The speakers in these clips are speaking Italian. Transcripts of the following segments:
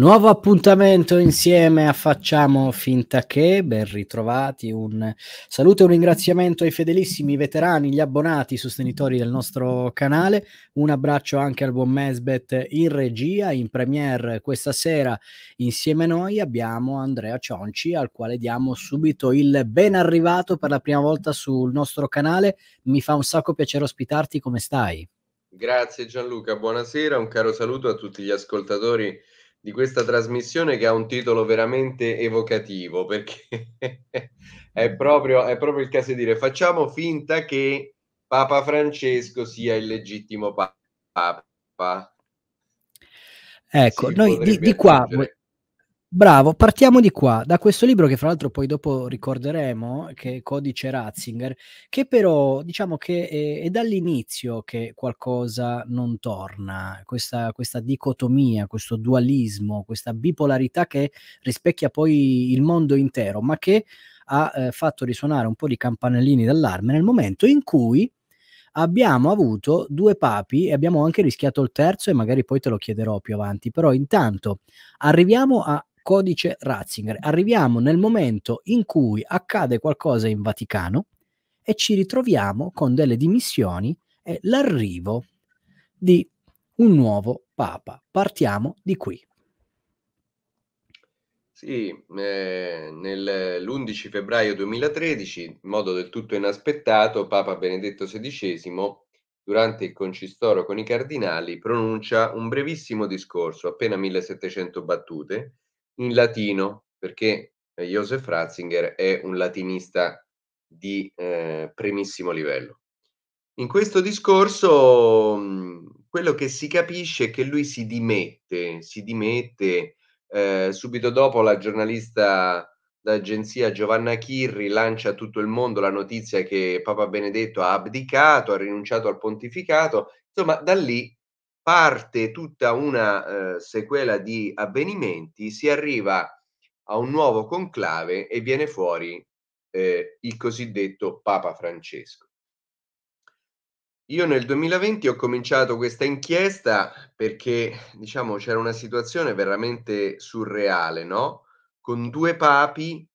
Nuovo appuntamento insieme a Facciamo Finta Che, ben ritrovati, un saluto e un ringraziamento ai fedelissimi veterani, gli abbonati, i sostenitori del nostro canale, un abbraccio anche al buon Mesbet in regia, in premiere questa sera insieme a noi abbiamo Andrea Cionci al quale diamo subito il ben arrivato per la prima volta sul nostro canale, mi fa un sacco piacere ospitarti, come stai? Grazie Gianluca, buonasera, un caro saluto a tutti gli ascoltatori di questa trasmissione che ha un titolo veramente evocativo perché è, proprio, è proprio il caso di dire facciamo finta che Papa Francesco sia il legittimo Papa. Ecco, sì, noi di, di, qua, Bravo, partiamo di qua, da questo libro che fra l'altro poi dopo ricorderemo, che è Codice Ratzinger, che però diciamo che è, è dall'inizio che qualcosa non torna, questa, questa, dicotomia, questo dualismo, questa bipolarità che rispecchia poi il mondo intero, ma che ha eh, fatto risuonare un po' di campanellini d'allarme nel momento in cui abbiamo avuto due papi e abbiamo anche rischiato il terzo e magari poi te lo chiederò più avanti, però intanto arriviamo a codice Ratzinger. Arriviamo nel momento in cui accade qualcosa in Vaticano e ci ritroviamo con delle dimissioni e l'arrivo di un nuovo Papa. Partiamo di qui. Sì, eh, nell'11 febbraio 2013, in modo del tutto inaspettato, Papa Benedetto XVI, durante il concistoro con i cardinali, pronuncia un brevissimo discorso, appena 1700 battute, in latino, perché eh, Joseph Ratzinger è un latinista di eh, primissimo livello. In questo discorso mm, quello che si capisce è che lui si dimette, si dimette eh, subito dopo la giornalista d'agenzia Giovanna Chirri lancia a tutto il mondo la notizia che Papa Benedetto ha abdicato, ha rinunciato al pontificato, insomma da lì parte tutta una eh, sequela di avvenimenti, si arriva a un nuovo conclave e viene fuori eh, il cosiddetto Papa Francesco. Io nel 2020 ho cominciato questa inchiesta perché, diciamo, c'era una situazione veramente surreale, no? Con due papi,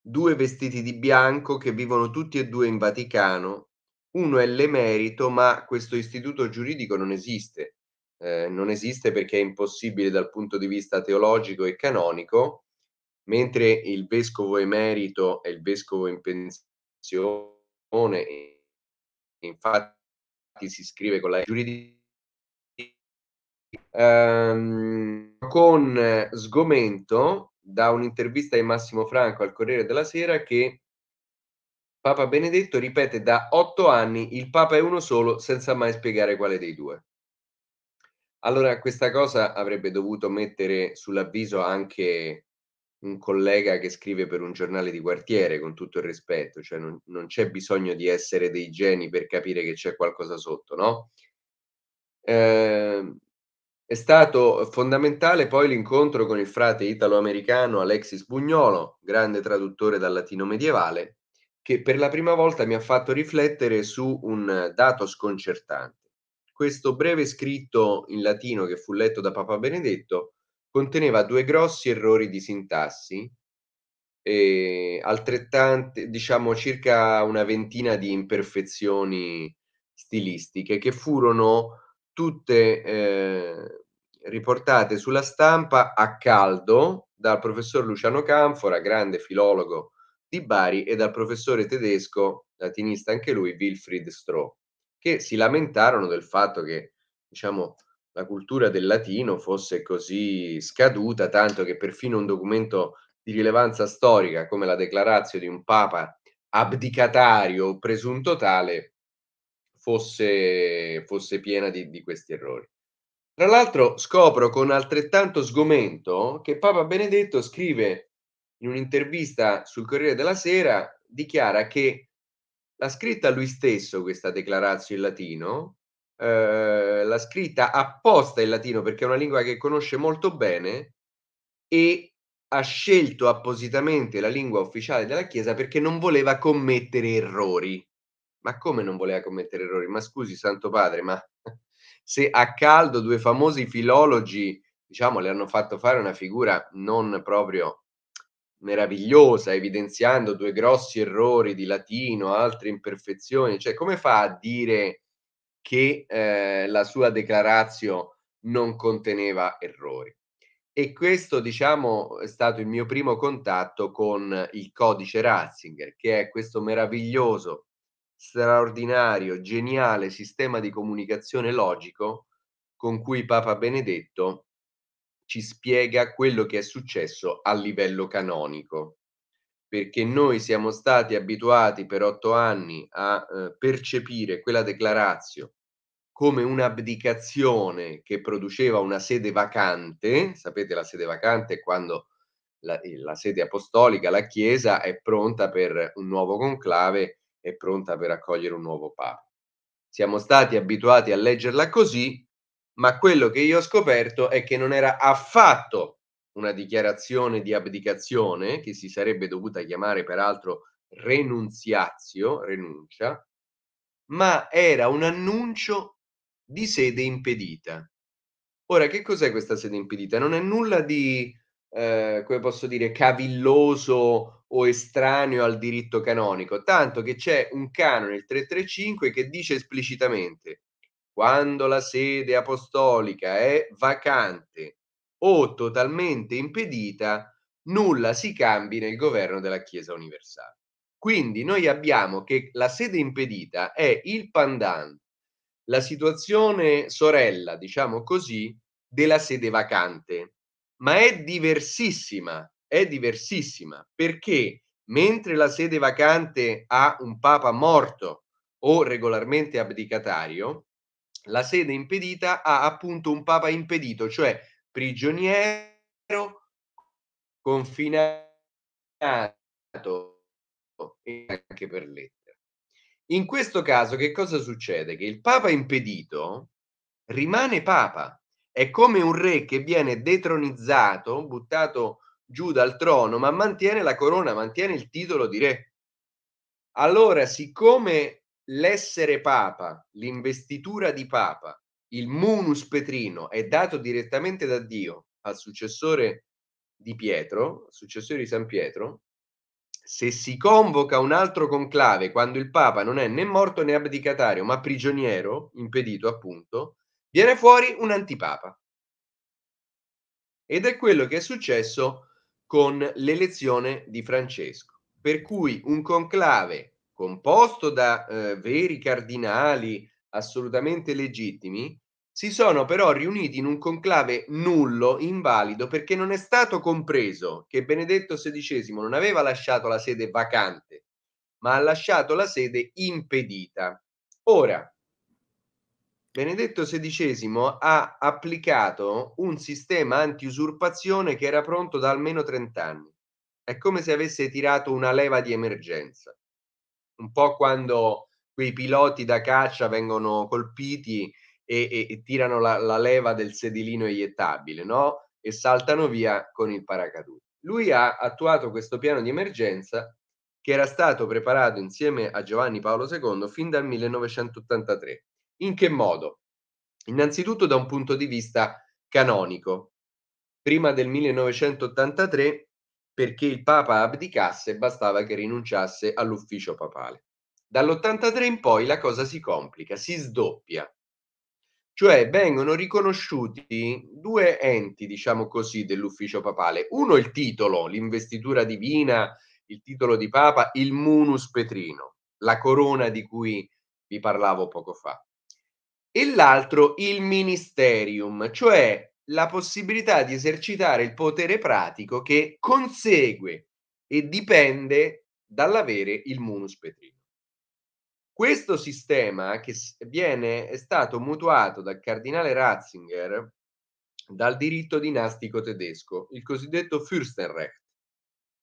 due vestiti di bianco che vivono tutti e due in Vaticano, uno è l'emerito, ma questo istituto giuridico non esiste. Eh, non esiste perché è impossibile dal punto di vista teologico e canonico, mentre il vescovo emerito e il vescovo in pensione, infatti si scrive con la giuridica, ehm, con sgomento da un'intervista di Massimo Franco al Corriere della Sera che Papa Benedetto ripete da otto anni il Papa è uno solo senza mai spiegare quale dei due. Allora questa cosa avrebbe dovuto mettere sull'avviso anche un collega che scrive per un giornale di quartiere, con tutto il rispetto, cioè non, non c'è bisogno di essere dei geni per capire che c'è qualcosa sotto, no? Eh, è stato fondamentale poi l'incontro con il frate italo-americano Alexis Bugnolo, grande traduttore dal latino medievale, che per la prima volta mi ha fatto riflettere su un dato sconcertante. Questo breve scritto in latino che fu letto da Papa Benedetto conteneva due grossi errori di sintassi e altrettante, diciamo circa una ventina di imperfezioni stilistiche che furono tutte eh, riportate sulla stampa a caldo dal professor Luciano Canfora, grande filologo di Bari e dal professore tedesco, latinista anche lui, Wilfried Stroh, che si lamentarono del fatto che, diciamo, la cultura del latino fosse così scaduta, tanto che perfino un documento di rilevanza storica come la declarazione di un papa abdicatario o presunto tale fosse, fosse piena di, di questi errori. Tra l'altro scopro con altrettanto sgomento che Papa Benedetto scrive in un'intervista sul Corriere della Sera, dichiara che l'ha scritta lui stesso questa declarazione in latino, eh, l'ha scritta apposta in latino perché è una lingua che conosce molto bene e ha scelto appositamente la lingua ufficiale della Chiesa perché non voleva commettere errori. Ma come non voleva commettere errori? Ma scusi, Santo Padre, ma se a caldo due famosi filologi, diciamo, le hanno fatto fare una figura non proprio meravigliosa, evidenziando due grossi errori di latino, altre imperfezioni. Cioè, come fa a dire che eh, la sua declarazione non conteneva errori? E questo, diciamo, è stato il mio primo contatto con il codice Ratzinger, che è questo meraviglioso, straordinario, geniale sistema di comunicazione logico con cui Papa Benedetto ci spiega quello che è successo a livello canonico, perché noi siamo stati abituati per otto anni a eh, percepire quella declarazio come un'abdicazione che produceva una sede vacante, sapete la sede vacante è quando la, eh, la sede apostolica, la Chiesa, è pronta per un nuovo conclave, è pronta per accogliere un nuovo Papa. Siamo stati abituati a leggerla così ma quello che io ho scoperto è che non era affatto una dichiarazione di abdicazione, che si sarebbe dovuta chiamare peraltro renunziazio, rinuncia, ma era un annuncio di sede impedita. Ora, che cos'è questa sede impedita? Non è nulla di, eh, come posso dire, cavilloso o estraneo al diritto canonico, tanto che c'è un canone, il 335, che dice esplicitamente quando la sede apostolica è vacante o totalmente impedita, nulla si cambi nel governo della Chiesa universale. Quindi noi abbiamo che la sede impedita è il pandan, la situazione sorella, diciamo così, della sede vacante, ma è diversissima, è diversissima perché mentre la sede vacante ha un papa morto o regolarmente abdicatario, la sede impedita ha appunto un papa impedito, cioè prigioniero, confinato e anche per lettera. In questo caso che cosa succede? Che il papa impedito rimane papa, è come un re che viene detronizzato, buttato giù dal trono, ma mantiene la corona, mantiene il titolo di re. Allora, siccome l'essere papa, l'investitura di papa, il munus petrino è dato direttamente da Dio al successore di Pietro, successore di San Pietro, se si convoca un altro conclave quando il papa non è né morto né abdicatario, ma prigioniero, impedito appunto, viene fuori un antipapa. Ed è quello che è successo con l'elezione di Francesco, per cui un conclave composto da eh, veri cardinali assolutamente legittimi, si sono però riuniti in un conclave nullo, invalido, perché non è stato compreso che Benedetto XVI non aveva lasciato la sede vacante, ma ha lasciato la sede impedita. Ora, Benedetto XVI ha applicato un sistema anti-usurpazione che era pronto da almeno 30 anni. È come se avesse tirato una leva di emergenza un po' quando quei piloti da caccia vengono colpiti e, e, e tirano la, la, leva del sedilino eiettabile, no? E saltano via con il paracadute. Lui ha attuato questo piano di emergenza che era stato preparato insieme a Giovanni Paolo II fin dal 1983. In che modo? Innanzitutto da un punto di vista canonico. Prima del 1983 perché il Papa abdicasse bastava che rinunciasse all'ufficio papale. Dall'83 in poi la cosa si complica, si sdoppia, cioè vengono riconosciuti due enti, diciamo così, dell'ufficio papale. Uno il titolo, l'investitura divina, il titolo di Papa, il munus petrino, la corona di cui vi parlavo poco fa. E l'altro il ministerium, cioè la possibilità di esercitare il potere pratico che consegue e dipende dall'avere il munus petrino. Questo sistema che viene, è stato mutuato dal cardinale Ratzinger dal diritto dinastico tedesco, il cosiddetto Fürstenrecht.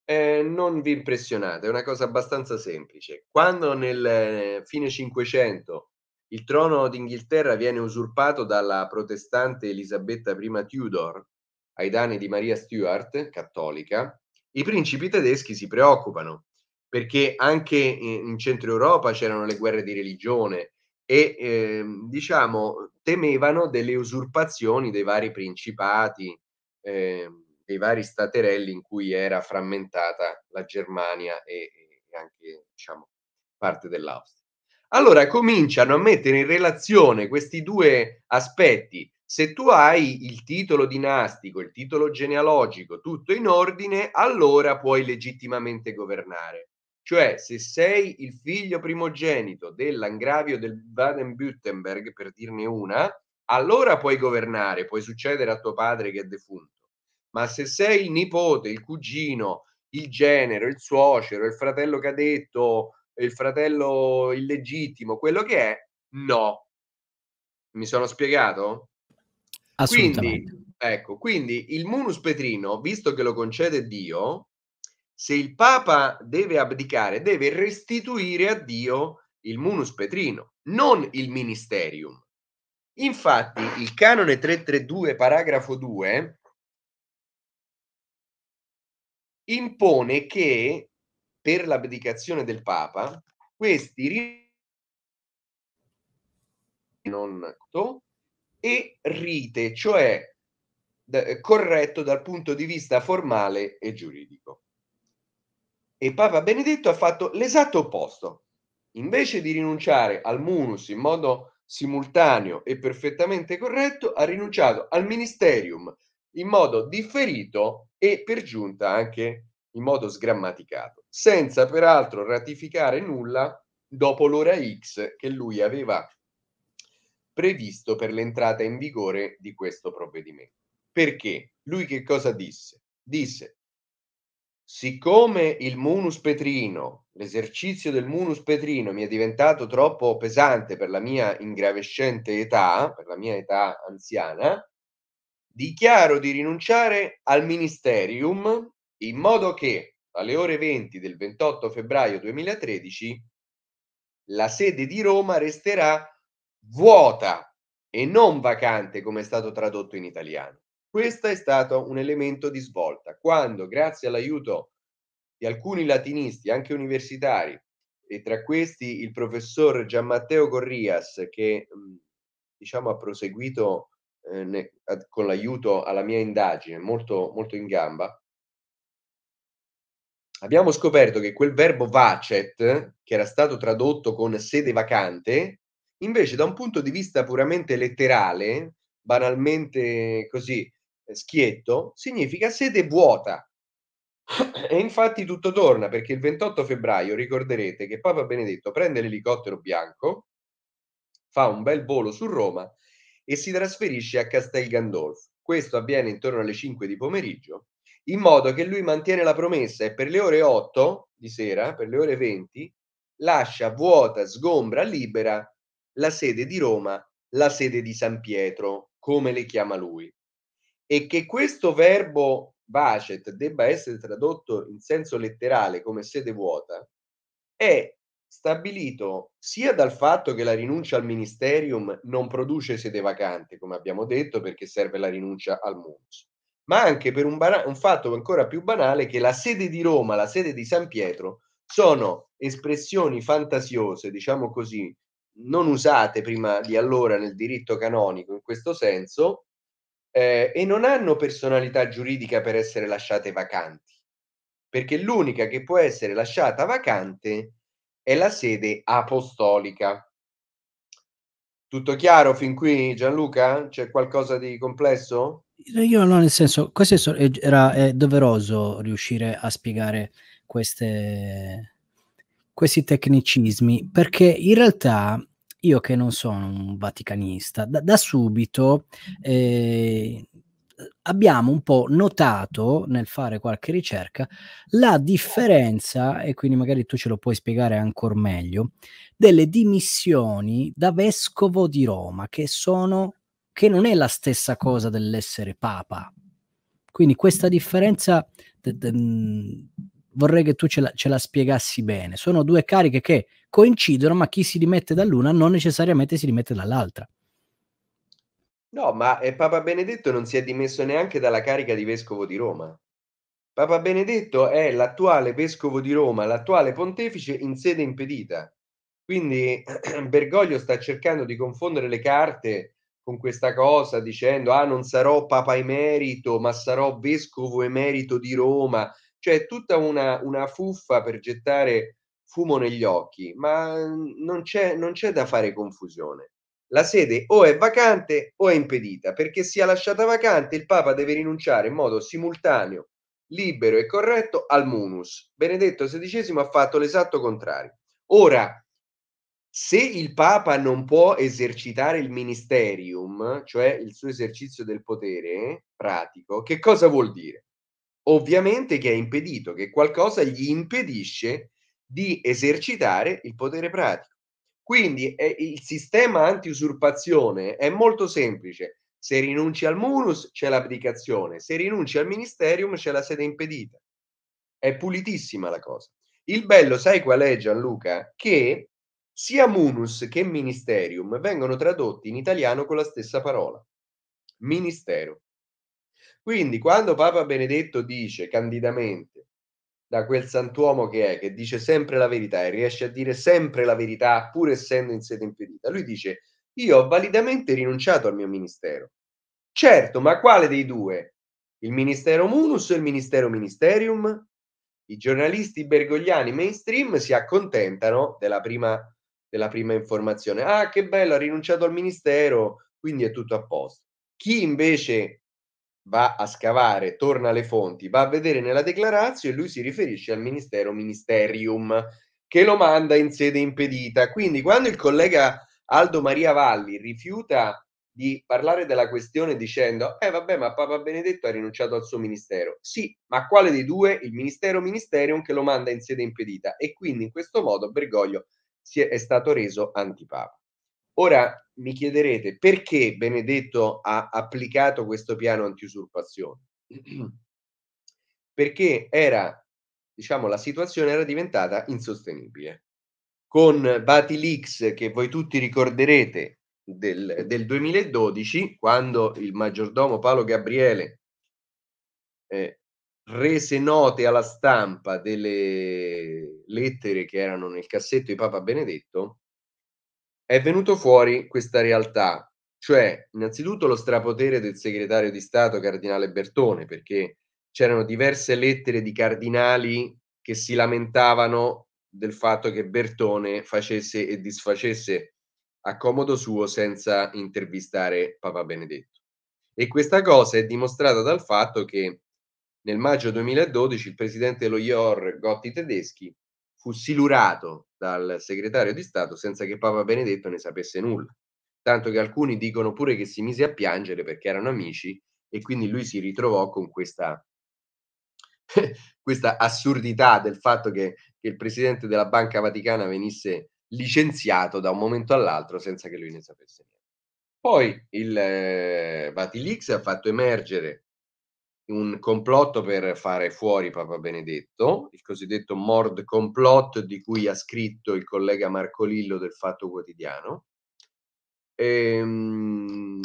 Eh, non vi impressionate, è una cosa abbastanza semplice. Quando nel eh, fine 500 il trono d'Inghilterra viene usurpato dalla protestante Elisabetta I Tudor ai danni di Maria Stuart, cattolica. I principi tedeschi si preoccupano perché anche in centro Europa c'erano le guerre di religione e eh, diciamo temevano delle usurpazioni dei vari principati, eh, dei vari staterelli in cui era frammentata la Germania e, e anche diciamo, parte dell'Austria. Allora cominciano a mettere in relazione questi due aspetti. Se tu hai il titolo dinastico, il titolo genealogico, tutto in ordine, allora puoi legittimamente governare. Cioè, se sei il figlio primogenito dell'angravio del Baden-Württemberg, per dirne una, allora puoi governare, puoi succedere a tuo padre che è defunto. Ma se sei il nipote, il cugino, il genero, il suocero, il fratello cadetto, il fratello illegittimo, quello che è, no. Mi sono spiegato? Assolutamente. Quindi, ecco, quindi il munus petrino, visto che lo concede Dio, se il Papa deve abdicare, deve restituire a Dio il munus petrino, non il ministerium. Infatti, il canone 332, paragrafo 2, impone che per l'abdicazione del Papa, questi non e rite, cioè corretto dal punto di vista formale e giuridico. E Papa Benedetto ha fatto l'esatto opposto. Invece di rinunciare al munus in modo simultaneo e perfettamente corretto, ha rinunciato al ministerium in modo differito e per giunta anche in modo sgrammaticato, senza peraltro ratificare nulla dopo l'ora X che lui aveva previsto per l'entrata in vigore di questo provvedimento. Perché? Lui che cosa disse? Disse, siccome il munus petrino, l'esercizio del munus petrino mi è diventato troppo pesante per la mia ingravescente età, per la mia età anziana, dichiaro di rinunciare al ministerium in modo che alle ore 20 del 28 febbraio 2013 la sede di Roma resterà vuota e non vacante come è stato tradotto in italiano. Questo è stato un elemento di svolta quando, grazie all'aiuto di alcuni latinisti, anche universitari, e tra questi il professor Giammatteo Corrias, che mm, diciamo ha proseguito eh, ne, ad, con l'aiuto alla mia indagine, molto, molto in gamba, abbiamo scoperto che quel verbo vacet, che era stato tradotto con sede vacante, invece da un punto di vista puramente letterale, banalmente così eh, schietto, significa sede vuota. E infatti tutto torna perché il 28 febbraio ricorderete che Papa Benedetto prende l'elicottero bianco, fa un bel volo su Roma e si trasferisce a Castel Gandolfo. Questo avviene intorno alle 5 di pomeriggio in modo che lui mantiene la promessa e per le ore 8 di sera, per le ore 20, lascia vuota, sgombra, libera la sede di Roma, la sede di San Pietro, come le chiama lui. E che questo verbo bacet debba essere tradotto in senso letterale come sede vuota è stabilito sia dal fatto che la rinuncia al ministerium non produce sede vacante, come abbiamo detto, perché serve la rinuncia al munus, ma anche per un, bana- un fatto ancora più banale che la sede di Roma, la sede di San Pietro, sono espressioni fantasiose, diciamo così, non usate prima di allora nel diritto canonico in questo senso, eh, e non hanno personalità giuridica per essere lasciate vacanti, perché l'unica che può essere lasciata vacante è la sede apostolica. Tutto chiaro fin qui, Gianluca? C'è qualcosa di complesso? Io no, nel senso, questo è, era, è doveroso riuscire a spiegare queste, questi tecnicismi, perché in realtà io che non sono un vaticanista, da, da subito eh, abbiamo un po' notato nel fare qualche ricerca la differenza, e quindi magari tu ce lo puoi spiegare ancora meglio, delle dimissioni da vescovo di Roma, che sono che non è la stessa cosa dell'essere papa. Quindi questa differenza de, de, mm, vorrei che tu ce la, ce la, spiegassi bene. Sono due cariche che coincidono, ma chi si dimette dall'una non necessariamente si dimette dall'altra. No, ma eh, Papa Benedetto non si è dimesso neanche dalla carica di vescovo di Roma. Papa Benedetto è l'attuale vescovo di Roma, l'attuale pontefice in sede impedita. Quindi Bergoglio sta cercando di confondere le carte con questa cosa dicendo ah non sarò papa emerito ma sarò vescovo emerito di Roma cioè tutta una, una fuffa per gettare fumo negli occhi ma non c'è, non c'è da fare confusione la sede o è vacante o è impedita perché sia lasciata vacante il papa deve rinunciare in modo simultaneo libero e corretto al munus Benedetto XVI ha fatto l'esatto contrario ora se il Papa non può esercitare il ministerium, cioè il suo esercizio del potere pratico, che cosa vuol dire? Ovviamente che è impedito, che qualcosa gli impedisce di esercitare il potere pratico. Quindi eh, il sistema anti-usurpazione è molto semplice. Se rinunci al munus c'è l'abdicazione, se rinunci al ministerium c'è la sede impedita. È pulitissima la cosa. Il bello, sai qual è Gianluca? Che sia munus che ministerium vengono tradotti in italiano con la stessa parola, ministero. Quindi quando Papa Benedetto dice candidamente da quel santuomo che è, che dice sempre la verità e riesce a dire sempre la verità pur essendo in sede impedita, lui dice io ho validamente rinunciato al mio ministero. Certo, ma quale dei due? Il ministero munus o il ministero ministerium? I giornalisti bergogliani mainstream si accontentano della prima della prima informazione. Ah, che bello, ha rinunciato al ministero, quindi è tutto a posto. Chi invece va a scavare, torna alle fonti, va a vedere nella declarazione e lui si riferisce al ministero ministerium che lo manda in sede impedita. Quindi quando il collega Aldo Maria Valli rifiuta di parlare della questione dicendo eh vabbè ma Papa Benedetto ha rinunciato al suo ministero. Sì, ma quale dei due? Il ministero ministerium che lo manda in sede impedita e quindi in questo modo Bergoglio si è, è stato reso antipapa. Ora mi chiederete perché Benedetto ha applicato questo piano antiusurpazione? perché era, diciamo, la situazione era diventata insostenibile. Con Batilix, che voi tutti ricorderete del, del 2012, quando il maggiordomo Paolo Gabriele eh, rese note alla stampa delle lettere che erano nel cassetto di Papa Benedetto, è venuto fuori questa realtà, cioè innanzitutto lo strapotere del segretario di Stato Cardinale Bertone, perché c'erano diverse lettere di cardinali che si lamentavano del fatto che Bertone facesse e disfacesse a comodo suo senza intervistare Papa Benedetto. E questa cosa è dimostrata dal fatto che nel maggio 2012 il presidente dello IOR Gotti Tedeschi fu silurato dal segretario di Stato senza che Papa Benedetto ne sapesse nulla, tanto che alcuni dicono pure che si mise a piangere perché erano amici e quindi lui si ritrovò con questa, questa assurdità del fatto che, che il presidente della Banca Vaticana venisse licenziato da un momento all'altro senza che lui ne sapesse niente. Poi il eh, Vatilix ha fatto emergere un complotto per fare fuori Papa Benedetto, il cosiddetto Mord complot di cui ha scritto il collega Marco Lillo del Fatto Quotidiano. Ehm,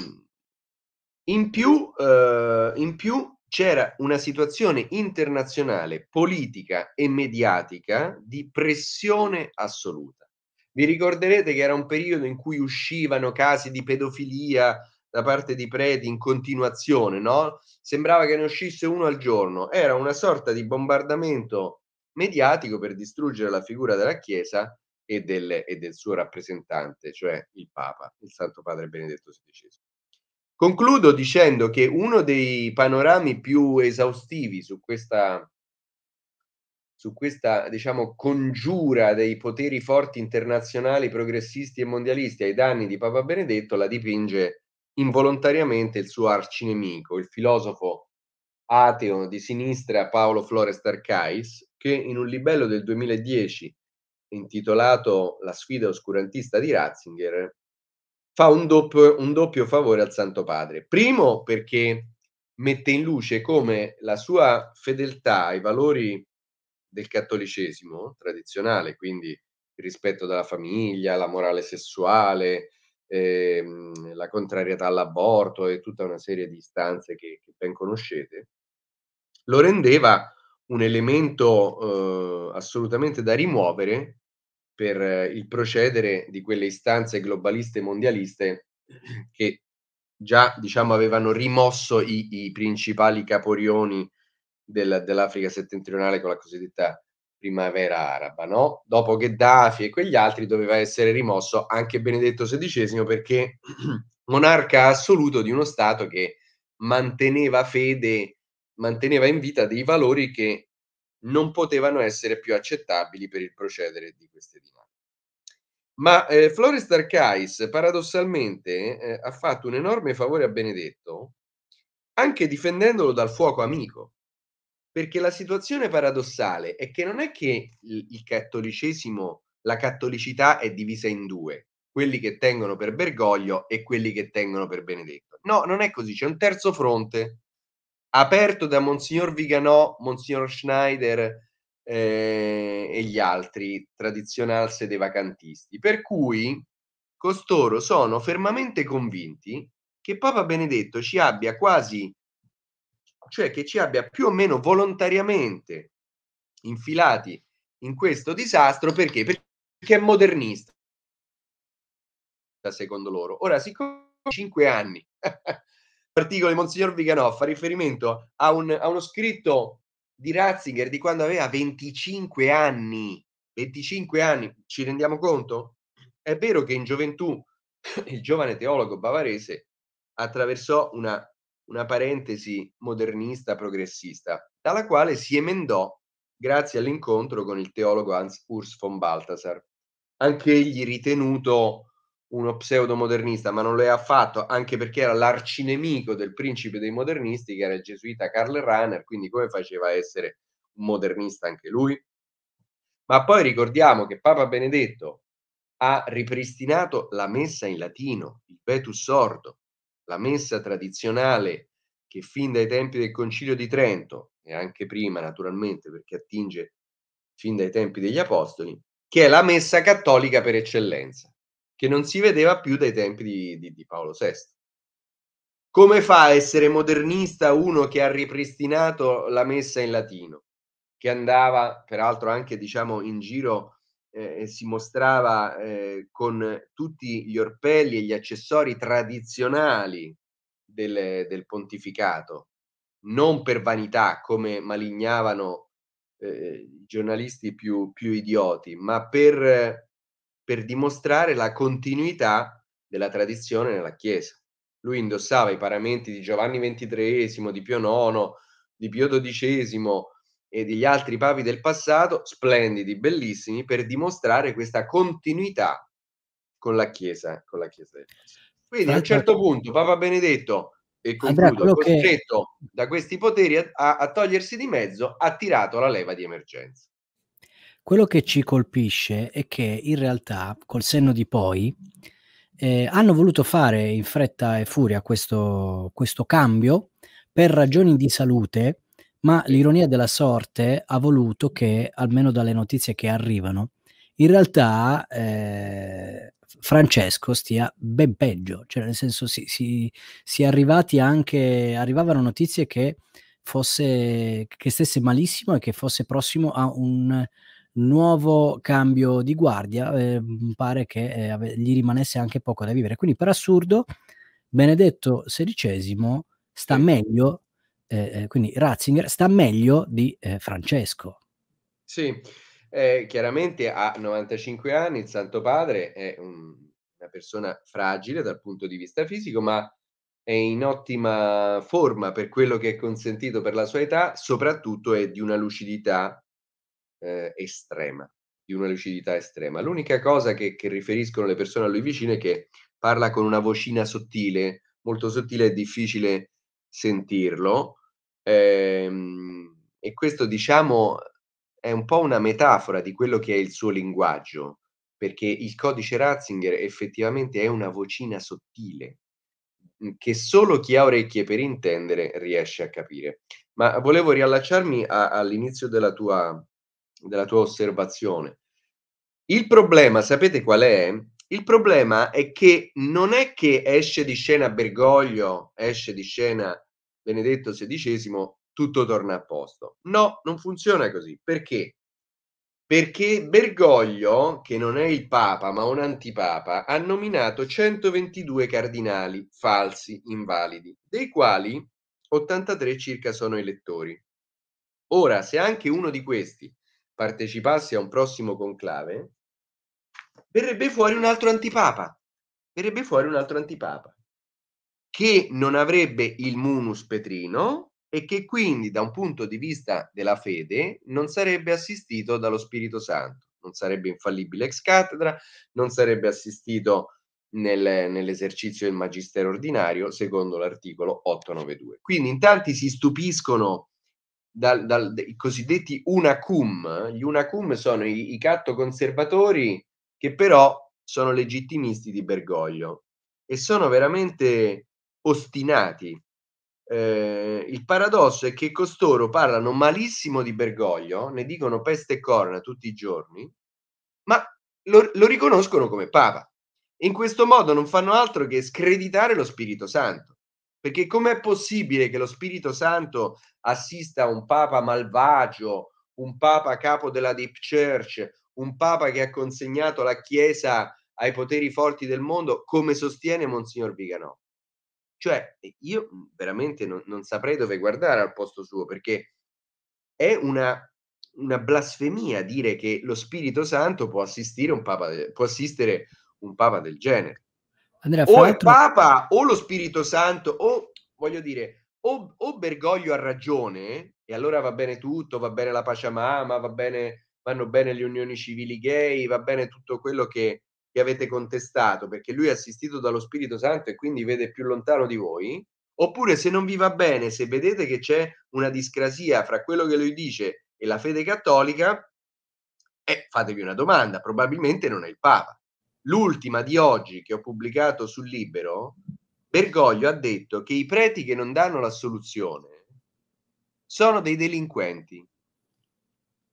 in, più, eh, in più c'era una situazione internazionale, politica e mediatica di pressione assoluta. Vi ricorderete che era un periodo in cui uscivano casi di pedofilia da parte di preti in continuazione, no? Sembrava che ne uscisse uno al giorno, era una sorta di bombardamento mediatico per distruggere la figura della Chiesa e del, e del suo rappresentante, cioè il Papa, il Santo Padre Benedetto XVI. Concludo dicendo che uno dei panorami più esaustivi su questa, su questa diciamo, congiura dei poteri forti internazionali progressisti e mondialisti ai danni di Papa Benedetto la dipinge involontariamente il suo arcinemico, il filosofo ateo di sinistra Paolo Flores Tarcais, che in un libello del 2010 intitolato La sfida oscurantista di Ratzinger fa un doppio, un doppio favore al Santo Padre. Primo perché mette in luce come la sua fedeltà ai valori del cattolicesimo tradizionale, quindi il rispetto della famiglia, la morale sessuale, ehm, la contrarietà all'aborto e tutta una serie di istanze che, che ben conoscete, lo rendeva un elemento eh, assolutamente da rimuovere per eh, il procedere di quelle istanze globaliste e mondialiste che già diciamo, avevano rimosso i, i principali caporioni del, dell'Africa settentrionale con la cosiddetta primavera araba, no? Dopo Gheddafi e quegli altri doveva essere rimosso anche Benedetto XVI perché monarca assoluto di uno Stato che manteneva fede, manteneva in vita dei valori che non potevano essere più accettabili per il procedere di queste dinamiche. Ma eh, Flores d'Arcais paradossalmente eh, ha fatto un enorme favore a Benedetto anche difendendolo dal fuoco amico, perché la situazione paradossale è che non è che il, cattolicesimo, la cattolicità è divisa in due, quelli che tengono per Bergoglio e quelli che tengono per Benedetto. No, non è così, c'è un terzo fronte aperto da Monsignor Viganò, Monsignor Schneider eh, e gli altri tradizionals dei vacantisti. Per cui costoro sono fermamente convinti che Papa Benedetto ci abbia quasi cioè che ci abbia più o meno volontariamente infilati in questo disastro perché? Perché è modernista, secondo loro. Ora, siccome cinque anni, l'articolo di Monsignor Viganò fa riferimento a, un, a uno scritto di Ratzinger di quando aveva 25 anni, 25 anni, ci rendiamo conto? È vero che in gioventù il giovane teologo bavarese attraversò una una parentesi modernista progressista, dalla quale si emendò grazie all'incontro con il teologo Hans Urs von Balthasar, anche egli ritenuto uno pseudomodernista, ma non lo è affatto, anche perché era l'arcinemico del principe dei modernisti, che era il gesuita Karl Rahner, quindi come faceva a essere un modernista anche lui? Ma poi ricordiamo che Papa Benedetto ha ripristinato la messa in latino, il Vetus Sordo, la messa tradizionale che fin dai tempi del Concilio di Trento, e anche prima naturalmente perché attinge fin dai tempi degli Apostoli, che è la messa cattolica per eccellenza, che non si vedeva più dai tempi di, di, di Paolo VI. Come fa a essere modernista uno che ha ripristinato la messa in latino, che andava peraltro anche diciamo in giro eh, si mostrava eh, con tutti gli orpelli e gli accessori tradizionali del, del pontificato, non per vanità come malignavano eh, i giornalisti più, più idioti, ma per, per dimostrare la continuità della tradizione nella Chiesa. Lui indossava i paramenti di Giovanni XXIII, di Pio IX, di Pio XII, e degli altri papi del passato, splendidi, bellissimi, per dimostrare questa continuità con la Chiesa. Eh, con la Chiesa Quindi a un certo punto Papa Benedetto, e concludo, Andrea, costretto che... da questi poteri a, a togliersi di mezzo, ha tirato la leva di emergenza. Quello che ci colpisce è che in realtà, col senno di poi, eh, hanno voluto fare in fretta e furia questo, questo cambio per ragioni di salute ma l'ironia della sorte ha voluto che, almeno dalle notizie che arrivano, in realtà eh, Francesco stia ben peggio, cioè nel senso si, si, si arrivati anche, arrivavano notizie che fosse, che stesse malissimo e che fosse prossimo a un nuovo cambio di guardia, eh, pare che eh, gli rimanesse anche poco da vivere. Quindi per assurdo, Benedetto XVI sta meglio eh, eh, quindi Ratzinger sta meglio di eh, Francesco. Sì, eh, chiaramente a 95 anni il Santo Padre è un, una persona fragile dal punto di vista fisico, ma è in ottima forma per quello che è consentito per la sua età, soprattutto è di una lucidità eh, estrema, di una lucidità estrema. L'unica cosa che, che riferiscono le persone a lui vicine è che parla con una vocina sottile, molto sottile, è difficile sentirlo, Ehm, e questo diciamo è un po' una metafora di quello che è il suo linguaggio, perché il codice Ratzinger effettivamente è una vocina sottile mhmm, che solo chi ha orecchie per intendere riesce a capire. Ma volevo riallacciarmi a, all'inizio della tua, della tua osservazione. Il problema, sapete qual è? Il problema è che non è che esce di scena Bergoglio, esce di scena Benedetto XVI, tutto torna a posto. No, non funziona così. Perché? Perché Bergoglio, che non è il Papa ma un antipapa, ha nominato 122 cardinali falsi, invalidi, dei quali 83 circa sono elettori. Ora, se anche uno di questi partecipasse a un prossimo conclave, verrebbe fuori un altro antipapa. Verrebbe fuori un altro antipapa che non avrebbe il munus petrino e che quindi da un punto di vista della fede non sarebbe assistito dallo Spirito Santo, non sarebbe infallibile ex cattedra, non sarebbe assistito nel, nell'esercizio del magistero ordinario secondo l'articolo 892. Quindi in tanti si stupiscono dai dal, cosiddetti unacum, gli unacum sono i, i catto conservatori che però sono legittimisti di Bergoglio e sono veramente ostinati. Eh, il paradosso è che costoro parlano malissimo di Bergoglio, ne dicono peste e corna tutti i giorni, ma lo, lo riconoscono come Papa. In questo modo non fanno altro che screditare lo Spirito Santo. Perché com'è possibile che lo Spirito Santo assista a un Papa malvagio, un Papa capo della Deep Church, un Papa che ha consegnato la Chiesa ai poteri forti del mondo, come sostiene Monsignor Viganò? Cioè, io mhmm, veramente non, non saprei dove guardare al posto suo, perché è una, una blasfemia dire che lo Spirito Santo può, assistere un papa, può assistere un papa del genere. Andrea, o il Papa o lo Spirito Santo, o voglio dire, o, o, Bergoglio ha ragione, e allora va bene tutto, va bene la Pachamama, va bene, vanno bene le unioni civili gay, va bene tutto quello che che avete contestato perché lui è assistito dallo Spirito Santo e quindi vede più lontano di voi, oppure se non vi va bene, se vedete che c'è una discrasia fra quello che lui dice e la fede cattolica, eh, fatevi una domanda, probabilmente non è il Papa. L'ultima di oggi che ho pubblicato sul Libero, Bergoglio ha detto che i preti che non danno l'assoluzione sono dei delinquenti.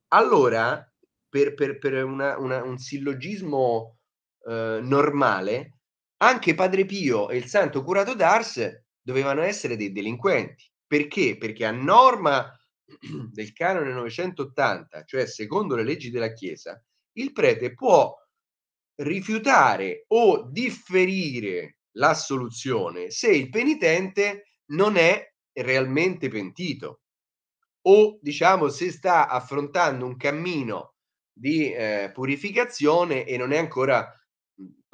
Allora, per, per, per una, una, un sillogismo eh, normale, anche Padre Pio e il santo curato d'Ars dovevano essere dei delinquenti. Perché? Perché a norma del canone 980, cioè secondo le leggi della Chiesa, il prete può rifiutare o differire l'assoluzione se il penitente non è realmente pentito o diciamo se sta affrontando un cammino di eh, purificazione e non è ancora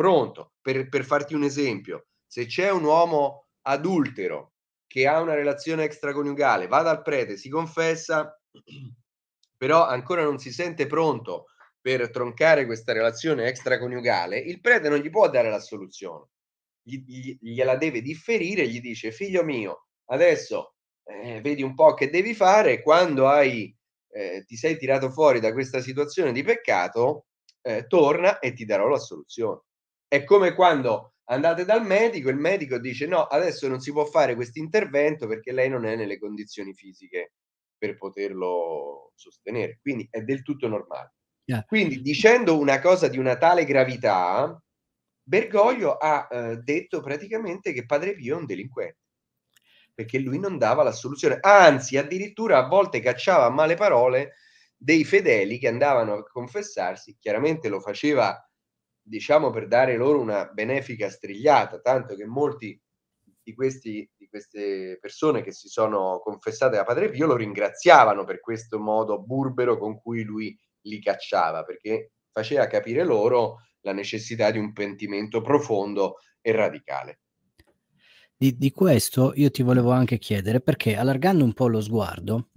Pronto, per, per farti un esempio, se c'è un uomo adultero che ha una relazione extraconiugale, va dal prete, si confessa, però ancora non si sente pronto per troncare questa relazione extraconiugale, il prete non gli può dare la soluzione, gli, gli, gliela deve differire, gli dice figlio mio, adesso eh, vedi un po' che devi fare, quando hai, eh, ti sei tirato fuori da questa situazione di peccato, eh, torna e ti darò la soluzione. È come quando andate dal medico, il medico dice no, adesso non si può fare questo intervento perché lei non è nelle condizioni fisiche per poterlo sostenere. Quindi è del tutto normale. Yeah. Quindi dicendo una cosa di una tale gravità, Bergoglio ha eh, detto praticamente che Padre Pio è un delinquente perché lui non dava la soluzione, anzi addirittura a volte cacciava a male parole dei fedeli che andavano a confessarsi, chiaramente lo faceva diciamo per dare loro una benefica strigliata, tanto che molti di, questi, di queste persone che si sono confessate a Padre Pio lo ringraziavano per questo modo burbero con cui lui li cacciava, perché faceva capire loro la necessità di un pentimento profondo e radicale. Di, di questo io ti volevo anche chiedere, perché allargando un po' lo sguardo,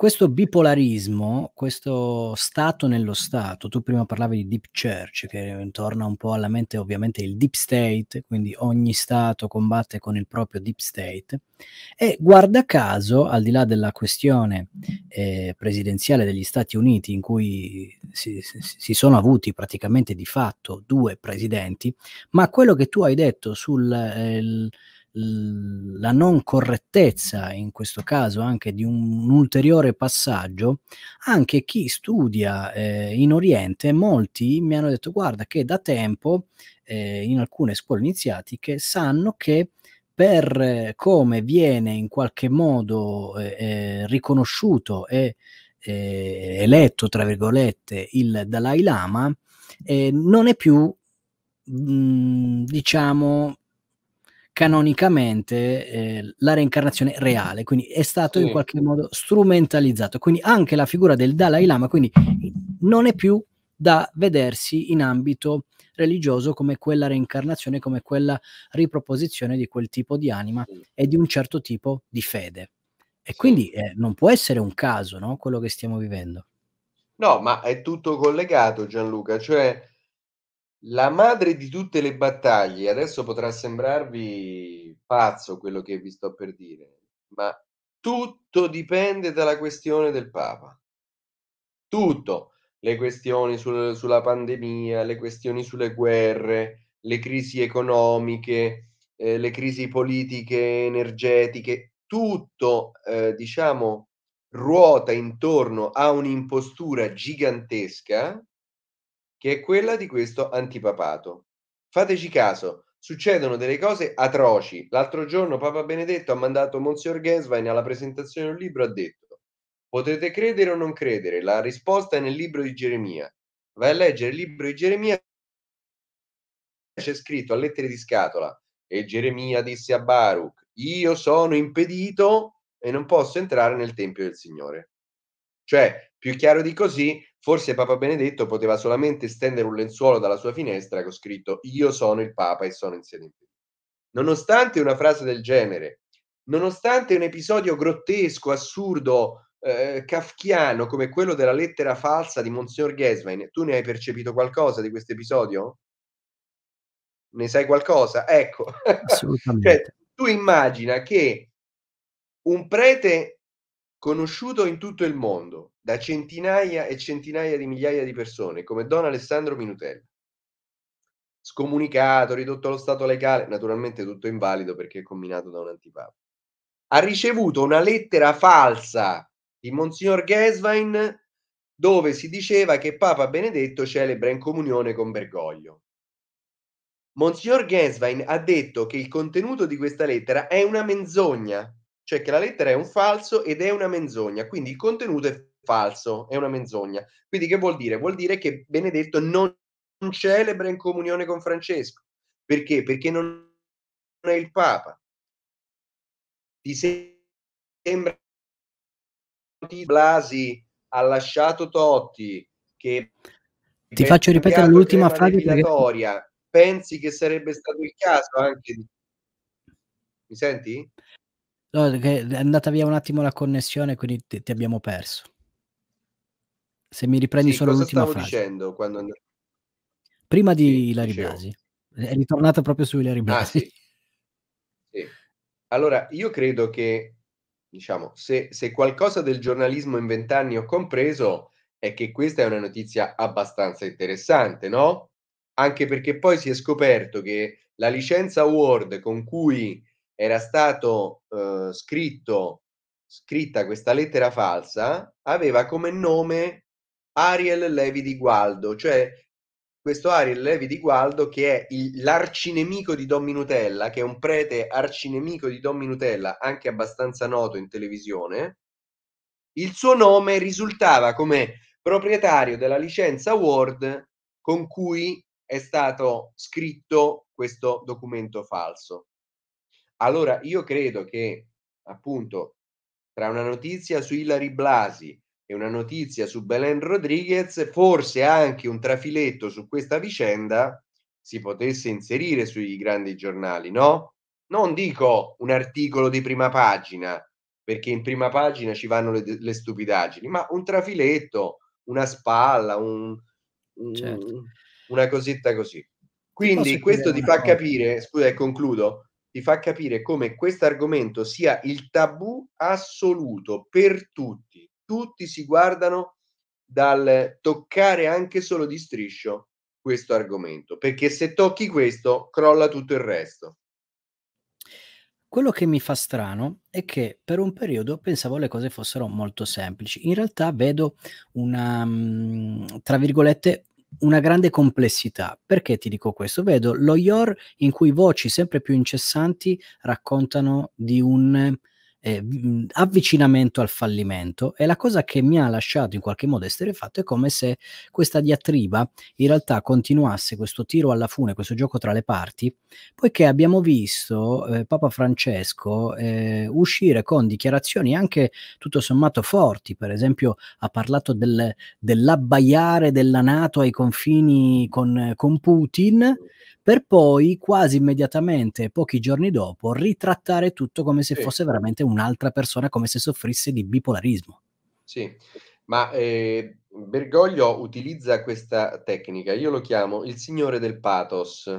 questo bipolarismo, questo stato nello Stato, tu prima parlavi di deep church, che torna un po' alla mente ovviamente il deep state, quindi ogni Stato combatte con il proprio deep state, e guarda caso, al di là della questione eh, presidenziale degli Stati Uniti, in cui si, si sono avuti praticamente di fatto due presidenti, ma quello che tu hai detto sul... Eh, la non correttezza, in questo caso anche di un, un ulteriore passaggio, anche chi studia eh, in Oriente, molti mi hanno detto guarda che da tempo eh, in alcune scuole iniziatiche sanno che per eh, come viene in qualche modo eh, eh, riconosciuto e eh, eletto, tra virgolette, il Dalai Lama, non è più diciamo canonicamente eh, la reincarnazione reale, quindi è stato sì. in qualche modo strumentalizzato, quindi anche la figura del Dalai Lama quindi non è più da vedersi in ambito religioso come quella reincarnazione, come quella riproposizione di quel tipo di anima e di un certo tipo di fede. E quindi eh, non può essere un caso no? quello che stiamo vivendo. No, ma è tutto collegato Gianluca, cioè la madre di tutte le battaglie. Adesso potrà sembrarvi pazzo quello che vi sto per dire, ma tutto dipende dalla questione del Papa. Tutto. Le questioni sul, sulla pandemia, le questioni sulle guerre, le crisi economiche, eh, le crisi politiche, energetiche, tutto, eh, diciamo, ruota intorno a un'impostura gigantesca che è quella di questo antipapato. Fateci caso, succedono delle cose atroci. L'altro giorno Papa Benedetto ha mandato Monsignor Genswein alla presentazione di un libro, ha detto potete credere o non credere, la risposta è nel libro di Geremia. Vai a leggere il libro di Geremia, c'è scritto a lettere di scatola, e Geremia disse a Baruch, io sono impedito e non posso entrare nel Tempio del Signore. Cioè, più chiaro di così, forse Papa Benedetto poteva solamente stendere un lenzuolo dalla sua finestra con scritto Io sono il Papa e sono in sede Nonostante una frase del genere, nonostante un episodio grottesco, assurdo, eh, kafkiano come quello della lettera falsa di Monsignor Gesvain, tu ne hai percepito qualcosa di questo episodio? Ne sai qualcosa? Ecco. Cioè, Assolutamente. cioè, tu immagina che un prete Conosciuto in tutto il mondo da centinaia e centinaia di migliaia di persone come Don Alessandro Minutella. Scomunicato, ridotto allo stato legale, naturalmente tutto invalido perché è combinato da un antipapa. Ha ricevuto una lettera falsa di Monsignor Gesvain dove si diceva che Papa Benedetto celebra in comunione con Bergoglio. Monsignor Genswein ha detto che il contenuto di questa lettera è una menzogna cioè che la lettera è un falso ed è una menzogna, quindi il contenuto è falso, è una menzogna. Quindi che vuol dire? Vuol dire che Benedetto non celebra in comunione con Francesco. Perché? Perché non è il Papa. Ti sembra che Blasi ha lasciato Totti che ti faccio ripetere l'ultima frase perché... pensi che sarebbe stato il caso anche di... mi senti? No, è andata via un attimo la connessione, quindi ti, ti abbiamo perso. Se mi riprendi sì, solo l'ultima frase. dicendo quando... Prima di sì, Ilari Blasi. È ritornata proprio su Ilari ah, Blasi. Ah, sì. sì. Allora, io credo che, diciamo, se, se qualcosa del giornalismo in vent'anni ho compreso, è che questa è una notizia abbastanza interessante, no? Anche perché poi si è scoperto che la licenza Word con cui era stato eh, scritto, scritta questa lettera falsa, aveva come nome Ariel Levi di Gualdo, cioè questo Ariel Levi di Gualdo che è il, l'arcinemico di Don Minutella, che è un prete arcinemico di Don Minutella, anche abbastanza noto in televisione, il suo nome risultava come proprietario della licenza Word con cui è stato scritto questo documento falso. Allora io credo che appunto tra una notizia su Ilari Blasi e una notizia su Belen Rodriguez, forse anche un trafiletto su questa vicenda si potesse inserire sui grandi giornali, no? Non dico un articolo di prima pagina, perché in prima pagina ci vanno le, le stupidaggini, ma un trafiletto, una spalla, un, certo. un, certo. una cosetta così. Quindi questo ti fa capire, scusa e concludo, ti fa capire come questo argomento sia il tabù assoluto per tutti. Tutti si guardano dal toccare anche solo di striscio questo argomento, perché se tocchi questo crolla tutto il resto. Quello che mi fa strano è che per un periodo pensavo le cose fossero molto semplici. In realtà vedo una, mm, tra virgolette, una grande complessità. Perché ti dico questo? Vedo lo Yor in cui voci sempre più incessanti raccontano di un eh, avvicinamento al fallimento e la cosa che mi ha lasciato in qualche modo esterefatto è come se questa diatriba in realtà continuasse questo tiro alla fune, questo gioco tra le parti, poiché abbiamo visto eh, Papa Francesco eh, uscire con dichiarazioni anche tutto sommato forti, per esempio ha parlato del, dell'abbaiare della Nato ai confini con, con Putin, per poi quasi immediatamente, pochi giorni dopo, ritrattare tutto come se sì. fosse veramente un'altra persona, come se soffrisse di bipolarismo. Sì, ma eh, Bergoglio utilizza questa tecnica, io lo chiamo il signore del pathos,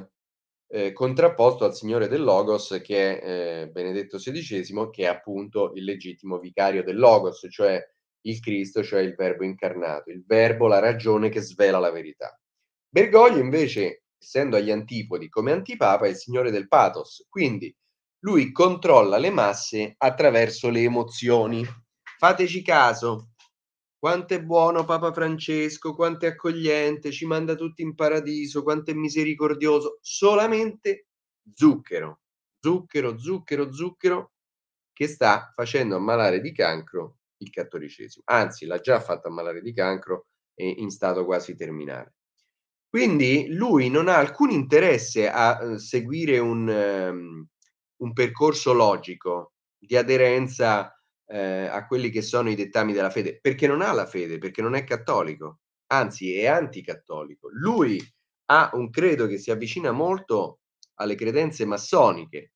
eh, contrapposto al signore del Logos che è eh, Benedetto XVI, che è appunto il legittimo vicario del Logos, cioè il Cristo, cioè il Verbo incarnato, il Verbo, la ragione che svela la verità. Bergoglio invece essendo agli antipodi come antipapa, è il signore del pathos. Quindi lui controlla le masse attraverso le emozioni. Fateci caso. Quanto è buono Papa Francesco, quanto è accogliente, ci manda tutti in paradiso, quanto è misericordioso. Solamente zucchero, zucchero, zucchero, zucchero, che sta facendo ammalare di cancro il cattolicesimo. Anzi, l'ha già fatto ammalare di cancro e in stato quasi terminale. Quindi lui non ha alcun interesse a eh, seguire un, um, un percorso logico di aderenza eh, a quelli che sono i dettami della fede, perché non ha la fede, perché non è cattolico, anzi è anticattolico. Lui ha un credo che si avvicina molto alle credenze massoniche,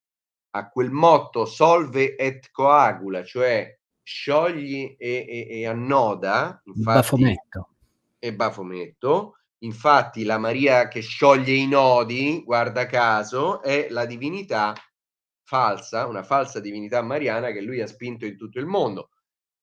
a quel motto solve et coagula, cioè sciogli e, e, e annoda, infatti, Bafometto. e Bafometto, Infatti la Maria che scioglie i nodi, guarda caso, è la divinità falsa, una falsa divinità mariana che lui ha spinto in tutto il mondo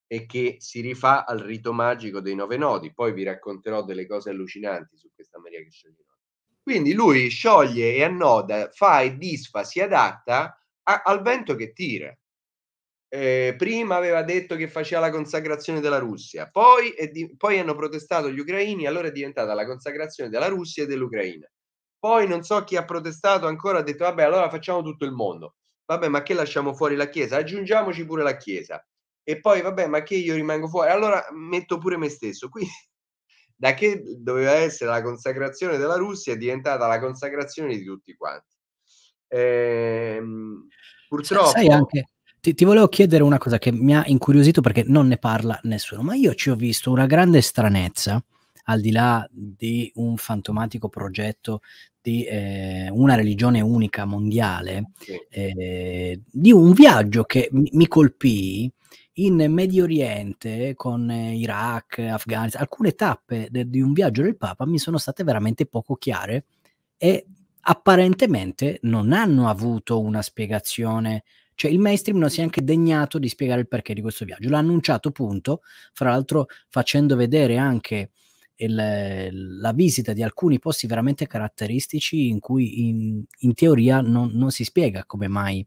e che si rifà al rito magico dei nove nodi. Poi vi racconterò delle cose allucinanti su questa Maria che scioglie i nodi. Quindi lui scioglie e annoda, fa e disfa, si adatta a, al vento che tira eh, prima aveva detto che faceva la consacrazione della Russia, poi, di, poi, hanno protestato gli ucraini, allora è diventata la consacrazione della Russia e dell'Ucraina. Poi non so chi ha protestato ancora, ha detto vabbè allora facciamo tutto il mondo, vabbè ma che lasciamo fuori la Chiesa? Aggiungiamoci pure la Chiesa. E poi vabbè ma che io rimango fuori? Allora metto pure me stesso. Quindi da che doveva essere la consacrazione della Russia è diventata la consacrazione di tutti quanti. Ehm, purtroppo... Sai anche ti, ti, volevo chiedere una cosa che mi ha incuriosito perché non ne parla nessuno, ma io ci ho visto una grande stranezza, al di là di un fantomatico progetto di eh, una religione unica mondiale, eh, di un viaggio che mi, colpì in Medio Oriente con eh, Iraq, Afghanistan, alcune tappe de, di un viaggio del Papa mi sono state veramente poco chiare e apparentemente non hanno avuto una spiegazione cioè il mainstream non si è anche degnato di spiegare il perché di questo viaggio. L'ha annunciato punto, fra l'altro facendo vedere anche il, la visita di alcuni posti veramente caratteristici in cui in, in teoria non, non, si spiega come mai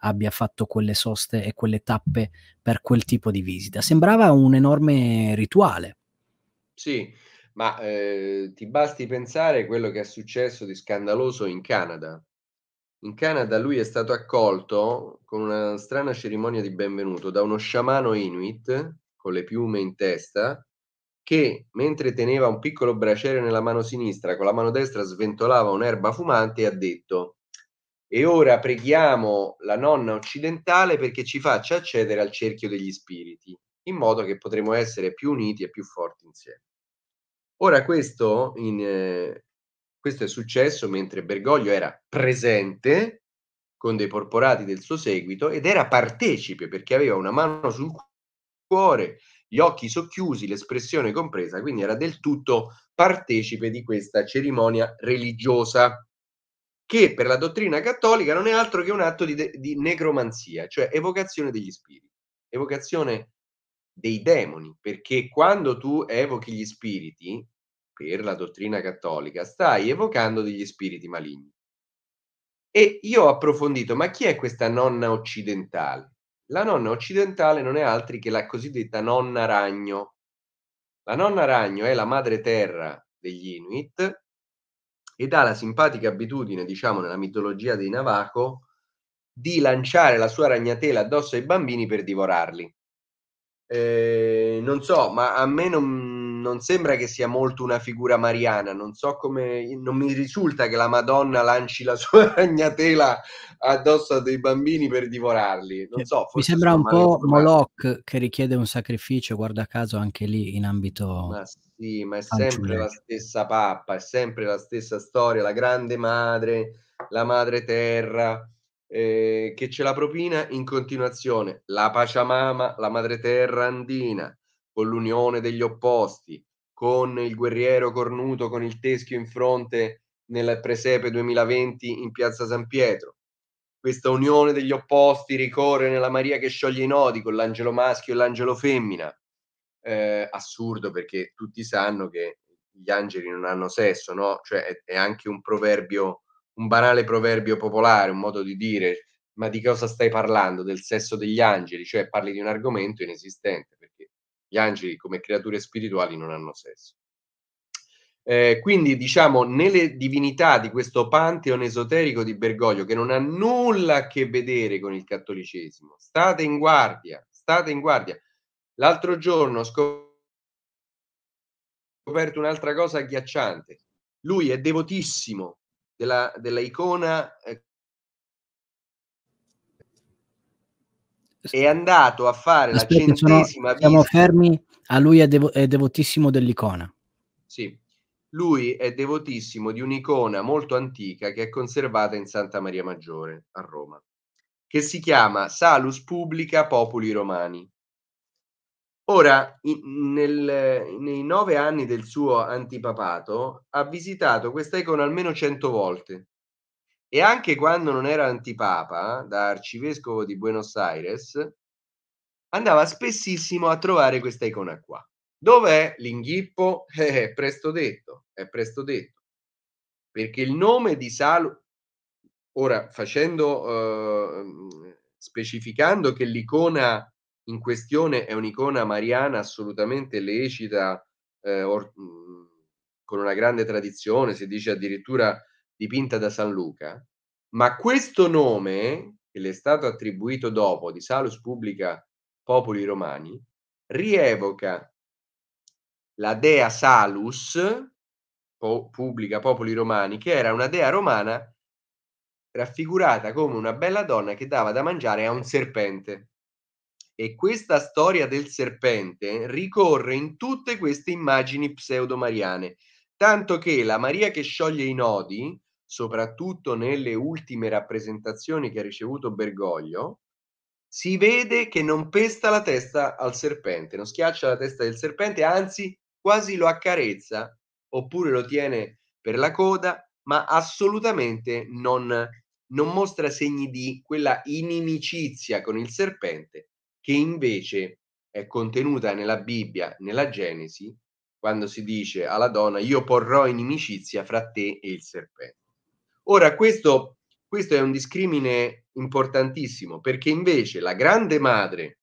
abbia fatto quelle soste e quelle tappe per quel tipo di visita. Sembrava un enorme rituale. Sì, ma eh, ti basti pensare quello che è successo di scandaloso in Canada, in Canada lui è stato accolto con una strana cerimonia di benvenuto da uno sciamano inuit con le piume in testa che mentre teneva un piccolo braciere nella mano sinistra, con la mano destra sventolava un'erba fumante e ha detto e ora preghiamo la nonna occidentale perché ci faccia accedere al cerchio degli spiriti, in modo che potremo essere più uniti e più forti insieme. Ora questo in, eh, questo è successo mentre Bergoglio era presente con dei porporati del suo seguito ed era partecipe perché aveva una mano sul cuore, gli occhi socchiusi, l'espressione compresa, quindi era del tutto partecipe di questa cerimonia religiosa che per la dottrina cattolica non è altro che un atto di, de- di necromanzia, cioè evocazione degli spiriti, evocazione dei demoni, perché quando tu evochi gli spiriti, per la dottrina cattolica, stai evocando degli spiriti maligni. E io ho approfondito, ma chi è questa nonna occidentale? La nonna occidentale non è altri che la cosiddetta nonna ragno. La nonna ragno è la madre terra degli Inuit ed ha la simpatica abitudine, diciamo, nella mitologia dei Navajo, di lanciare la sua ragnatela addosso ai bambini per divorarli. Eh, non so, ma a me non, non sembra che sia molto una figura mariana, non so come, non mi risulta che la Madonna lanci la sua ragnatela addosso a dei bambini per divorarli. Non so, mi sembra un po' Moloch che richiede un sacrificio, guarda caso anche lì in ambito... Ma sì, ma è sempre la stessa pappa, è sempre la stessa storia, la grande madre, la madre terra. Eh, che ce la propina in continuazione la Pachamama, la Madre Terra andina, con l'unione degli opposti, con il guerriero cornuto con il teschio in fronte nel presepe 2020 in piazza San Pietro. Questa unione degli opposti ricorre nella Maria che scioglie i nodi con l'angelo maschio e l'angelo femmina. Eh, assurdo perché tutti sanno che gli angeli non hanno sesso, no? Cioè è, è anche un proverbio, un banale proverbio popolare, un modo di dire, ma di cosa stai parlando? Del sesso degli angeli? Cioè parli di un argomento inesistente Perché gli angeli come creature spirituali non hanno sesso. Eh, quindi diciamo nelle divinità di questo pantheon esoterico di Bergoglio che non ha nulla a che vedere con il cattolicesimo, state in guardia, state in guardia. L'altro giorno ho scoperto un'altra cosa agghiacciante. Lui è devotissimo della, della icona eh, è andato a fare Aspetta, la centesima sono, Siamo fermi, a lui è, devo, è devotissimo dell'icona. Sì, lui è devotissimo di un'icona molto antica che è conservata in Santa Maria Maggiore a Roma, che si chiama Salus Publica Populi Romani. Ora, in, nel, nei nove anni del suo antipapato, ha visitato questa icona almeno cento volte e anche quando non era antipapa, da arcivescovo di Buenos Aires, andava spessissimo a trovare questa icona qua. Dov'è l'inghippo? Eh, è presto detto, è presto detto. Perché il nome di Salo, ora facendo, eh, specificando che l'icona in questione è un'icona mariana assolutamente lecita, eh, or, mm, con una grande tradizione, si dice addirittura dipinta da San Luca, ma questo nome, che le è stato attribuito dopo di Salus Publica Popoli Romani, rievoca la dea Salus, po- pubblica Popoli Romani, che era una dea romana raffigurata come una bella donna che dava da mangiare a un serpente. E questa storia del serpente ricorre in tutte queste immagini pseudo-mariane, tanto che la Maria che scioglie i nodi soprattutto nelle ultime rappresentazioni che ha ricevuto Bergoglio, si vede che non pesta la testa al serpente, non schiaccia la testa del serpente, anzi quasi lo accarezza oppure lo tiene per la coda, ma assolutamente non, non mostra segni di quella inimicizia con il serpente che invece è contenuta nella Bibbia, nella Genesi, quando si dice alla donna io porrò inimicizia fra te e il serpente. Ora, questo, questo è un discrimine importantissimo perché invece la grande madre,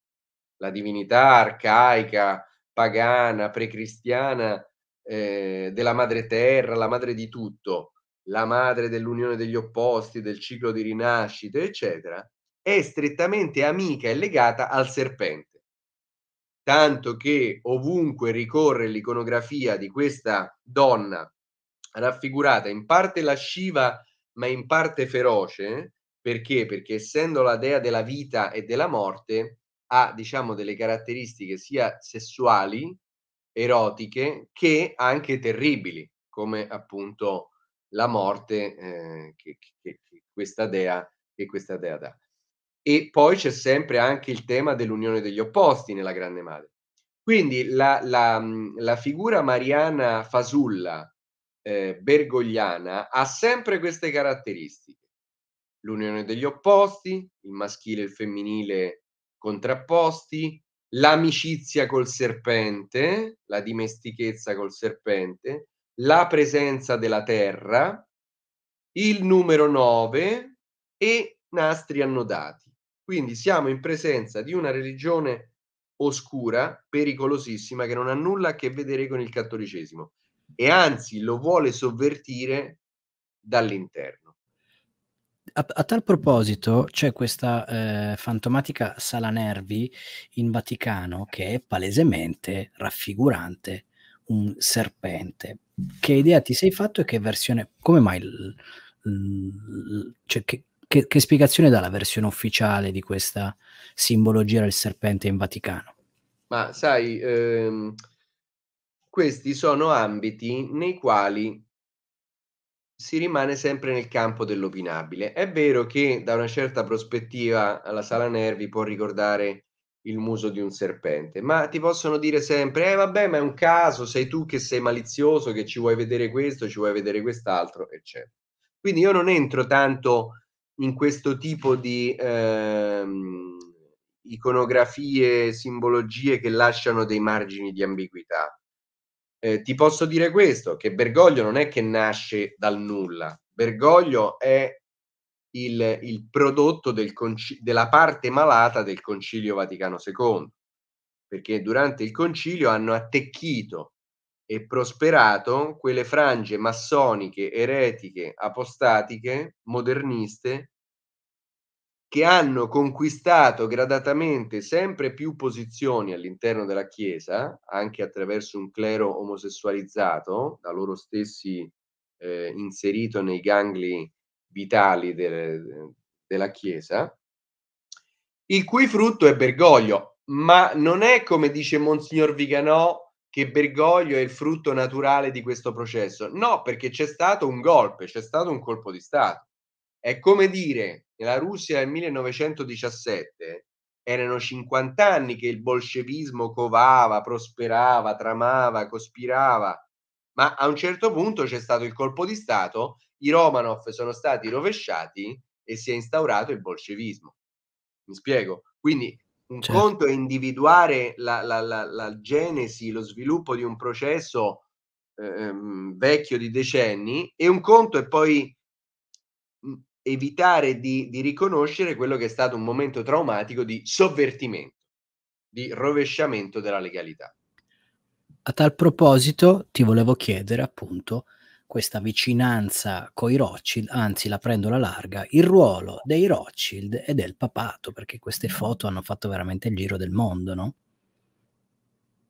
la divinità arcaica, pagana, precristiana eh, della madre terra, la madre di tutto, la madre dell'unione degli opposti, del ciclo di rinascita, eccetera, è strettamente amica e legata al serpente. Tanto che ovunque ricorre l'iconografia di questa donna raffigurata in parte la Shiva ma in parte feroce, perché? Perché essendo la dea della vita e della morte, ha diciamo delle caratteristiche sia sessuali, erotiche, che anche terribili, come appunto la morte eh, che, che, questa dea, che questa dea dà. E poi c'è sempre anche il tema dell'unione degli opposti nella Grande Madre. Quindi la, la, la figura mariana fasulla eh, bergogliana ha sempre queste caratteristiche. L'unione degli opposti, il maschile e il femminile contrapposti, l'amicizia col serpente, la dimestichezza col serpente, la presenza della terra, il numero 9 e nastri annodati. Quindi siamo in presenza di una religione oscura, pericolosissima, che non ha nulla a che vedere con il cattolicesimo e anzi lo vuole sovvertire dall'interno. A, a tal proposito c'è questa eh, fantomatica sala nervi in Vaticano che è palesemente raffigurante un serpente. Che idea ti sei fatto e che versione, come mai, l, l, cioè che, che, che, spiegazione dà la versione ufficiale di questa simbologia del serpente in Vaticano? Ma sai, ehm, questi sono ambiti nei quali si rimane sempre nel campo dell'opinabile. È vero che da una certa prospettiva la sala nervi può ricordare il muso di un serpente, ma ti possono dire sempre, eh vabbè, ma è un caso, sei tu che sei malizioso, che ci vuoi vedere questo, ci vuoi vedere quest'altro, eccetera. Quindi io non entro tanto in questo tipo di ehm, iconografie, simbologie che lasciano dei margini di ambiguità eh, ti posso dire questo, che Bergoglio non è che nasce dal nulla, Bergoglio è il, il prodotto del conci- della parte malata del Concilio Vaticano II, perché durante il Concilio hanno attecchito e prosperato quelle frange massoniche, eretiche, apostatiche, moderniste, che hanno conquistato gradatamente sempre più posizioni all'interno della Chiesa, anche attraverso un clero omosessualizzato, da loro stessi eh, inserito nei gangli vitali de- della Chiesa, il cui frutto è Bergoglio, ma non è come dice Monsignor Viganò che Bergoglio è il frutto naturale di questo processo, no, perché c'è stato un golpe, c'è stato un colpo di Stato è come dire, la Russia del 1917 erano 50 anni che il bolscevismo covava, prosperava, tramava, cospirava, ma a un certo punto c'è stato il colpo di Stato, i Romanov sono stati rovesciati e si è instaurato il bolscevismo. Mi spiego? Quindi un certo. conto è individuare la, la, la, la, genesi, lo sviluppo di un processo eh, ehm, vecchio di decenni e un conto è poi evitare di, di riconoscere quello che è stato un momento traumatico di sovvertimento, di rovesciamento della legalità. A tal proposito ti volevo chiedere appunto questa vicinanza con i Rothschild, anzi la prendo alla larga, il ruolo dei Rothschild e del papato, perché queste foto hanno fatto veramente il giro del mondo, no?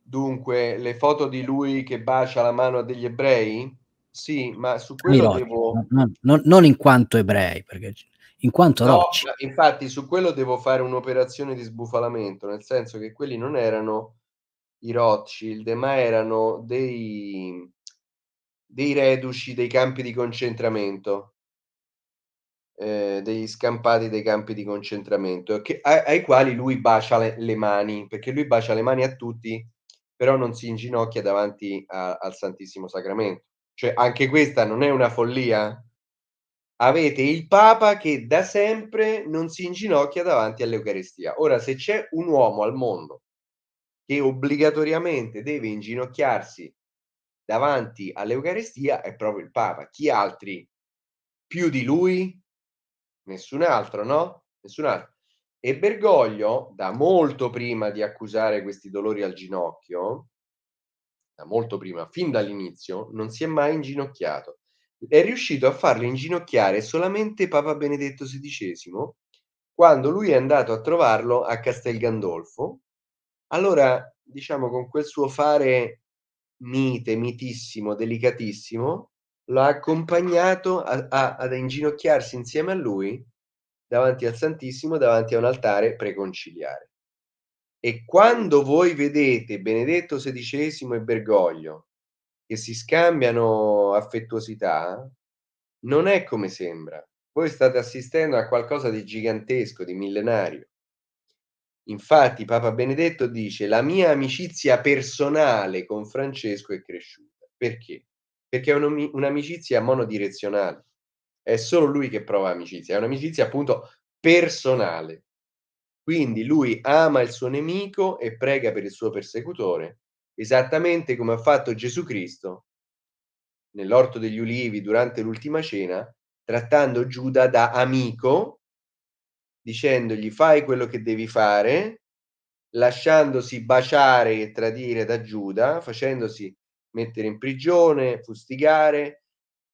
Dunque, le foto di lui che bacia la mano degli ebrei? Sì, ma su quello Mirocchi, devo... Non, non, non, in quanto ebrei, perché in quanto no, rocci. Infatti su quello devo fare un'operazione di sbufalamento, nel senso che quelli non erano i Rothschild, ma erano dei, dei reduci dei campi di concentramento, eh, degli scampati dei campi di concentramento, che, ai, ai, quali lui bacia le, le, mani, perché lui bacia le mani a tutti, però non si inginocchia davanti a, al Santissimo Sacramento. Cioè, anche questa non è una follia? Avete il Papa che da sempre non si inginocchia davanti all'Eucaristia. Ora, se c'è un uomo al mondo che obbligatoriamente deve inginocchiarsi davanti all'Eucaristia è proprio il Papa. Chi altri? Più di lui? Nessun altro, no? Nessun altro. E Bergoglio, da molto prima di accusare questi dolori al ginocchio, da molto prima, fin dall'inizio, non si è mai inginocchiato. È riuscito a farlo inginocchiare solamente Papa Benedetto XVI quando lui è andato a trovarlo a Castel Gandolfo. Allora, diciamo, con quel suo fare mite, mitissimo, delicatissimo, lo ha accompagnato a, a, ad inginocchiarsi insieme a lui davanti al Santissimo, davanti a un altare preconciliare. E quando voi vedete Benedetto XVI e Bergoglio che si scambiano affettuosità, non è come sembra. Voi state assistendo a qualcosa di gigantesco, di millenario. Infatti Papa Benedetto dice la mia amicizia personale con Francesco è cresciuta. Perché? Perché è un'amicizia monodirezionale. È solo lui che prova amicizia, è un'amicizia appunto personale. Quindi lui ama il suo nemico e prega per il suo persecutore, esattamente come ha fatto Gesù Cristo nell'orto degli ulivi durante l'ultima cena, trattando Giuda da amico, dicendogli fai quello che devi fare, lasciandosi baciare e tradire da Giuda, facendosi mettere in prigione, fustigare,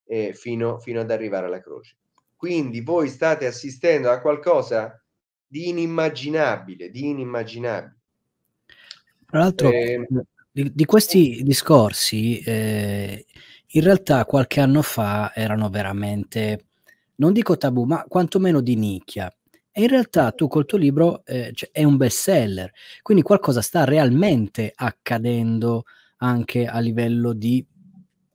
eh, fino, fino ad arrivare alla croce. Quindi voi state assistendo a qualcosa di inimmaginabile, di inimmaginabile. Tra l'altro, eh, di, di, questi discorsi, eh, in realtà qualche anno fa erano veramente, non dico tabù, ma quantomeno di nicchia. E in realtà tu col tuo libro eh, cioè, è un best seller, quindi qualcosa sta realmente accadendo anche a livello di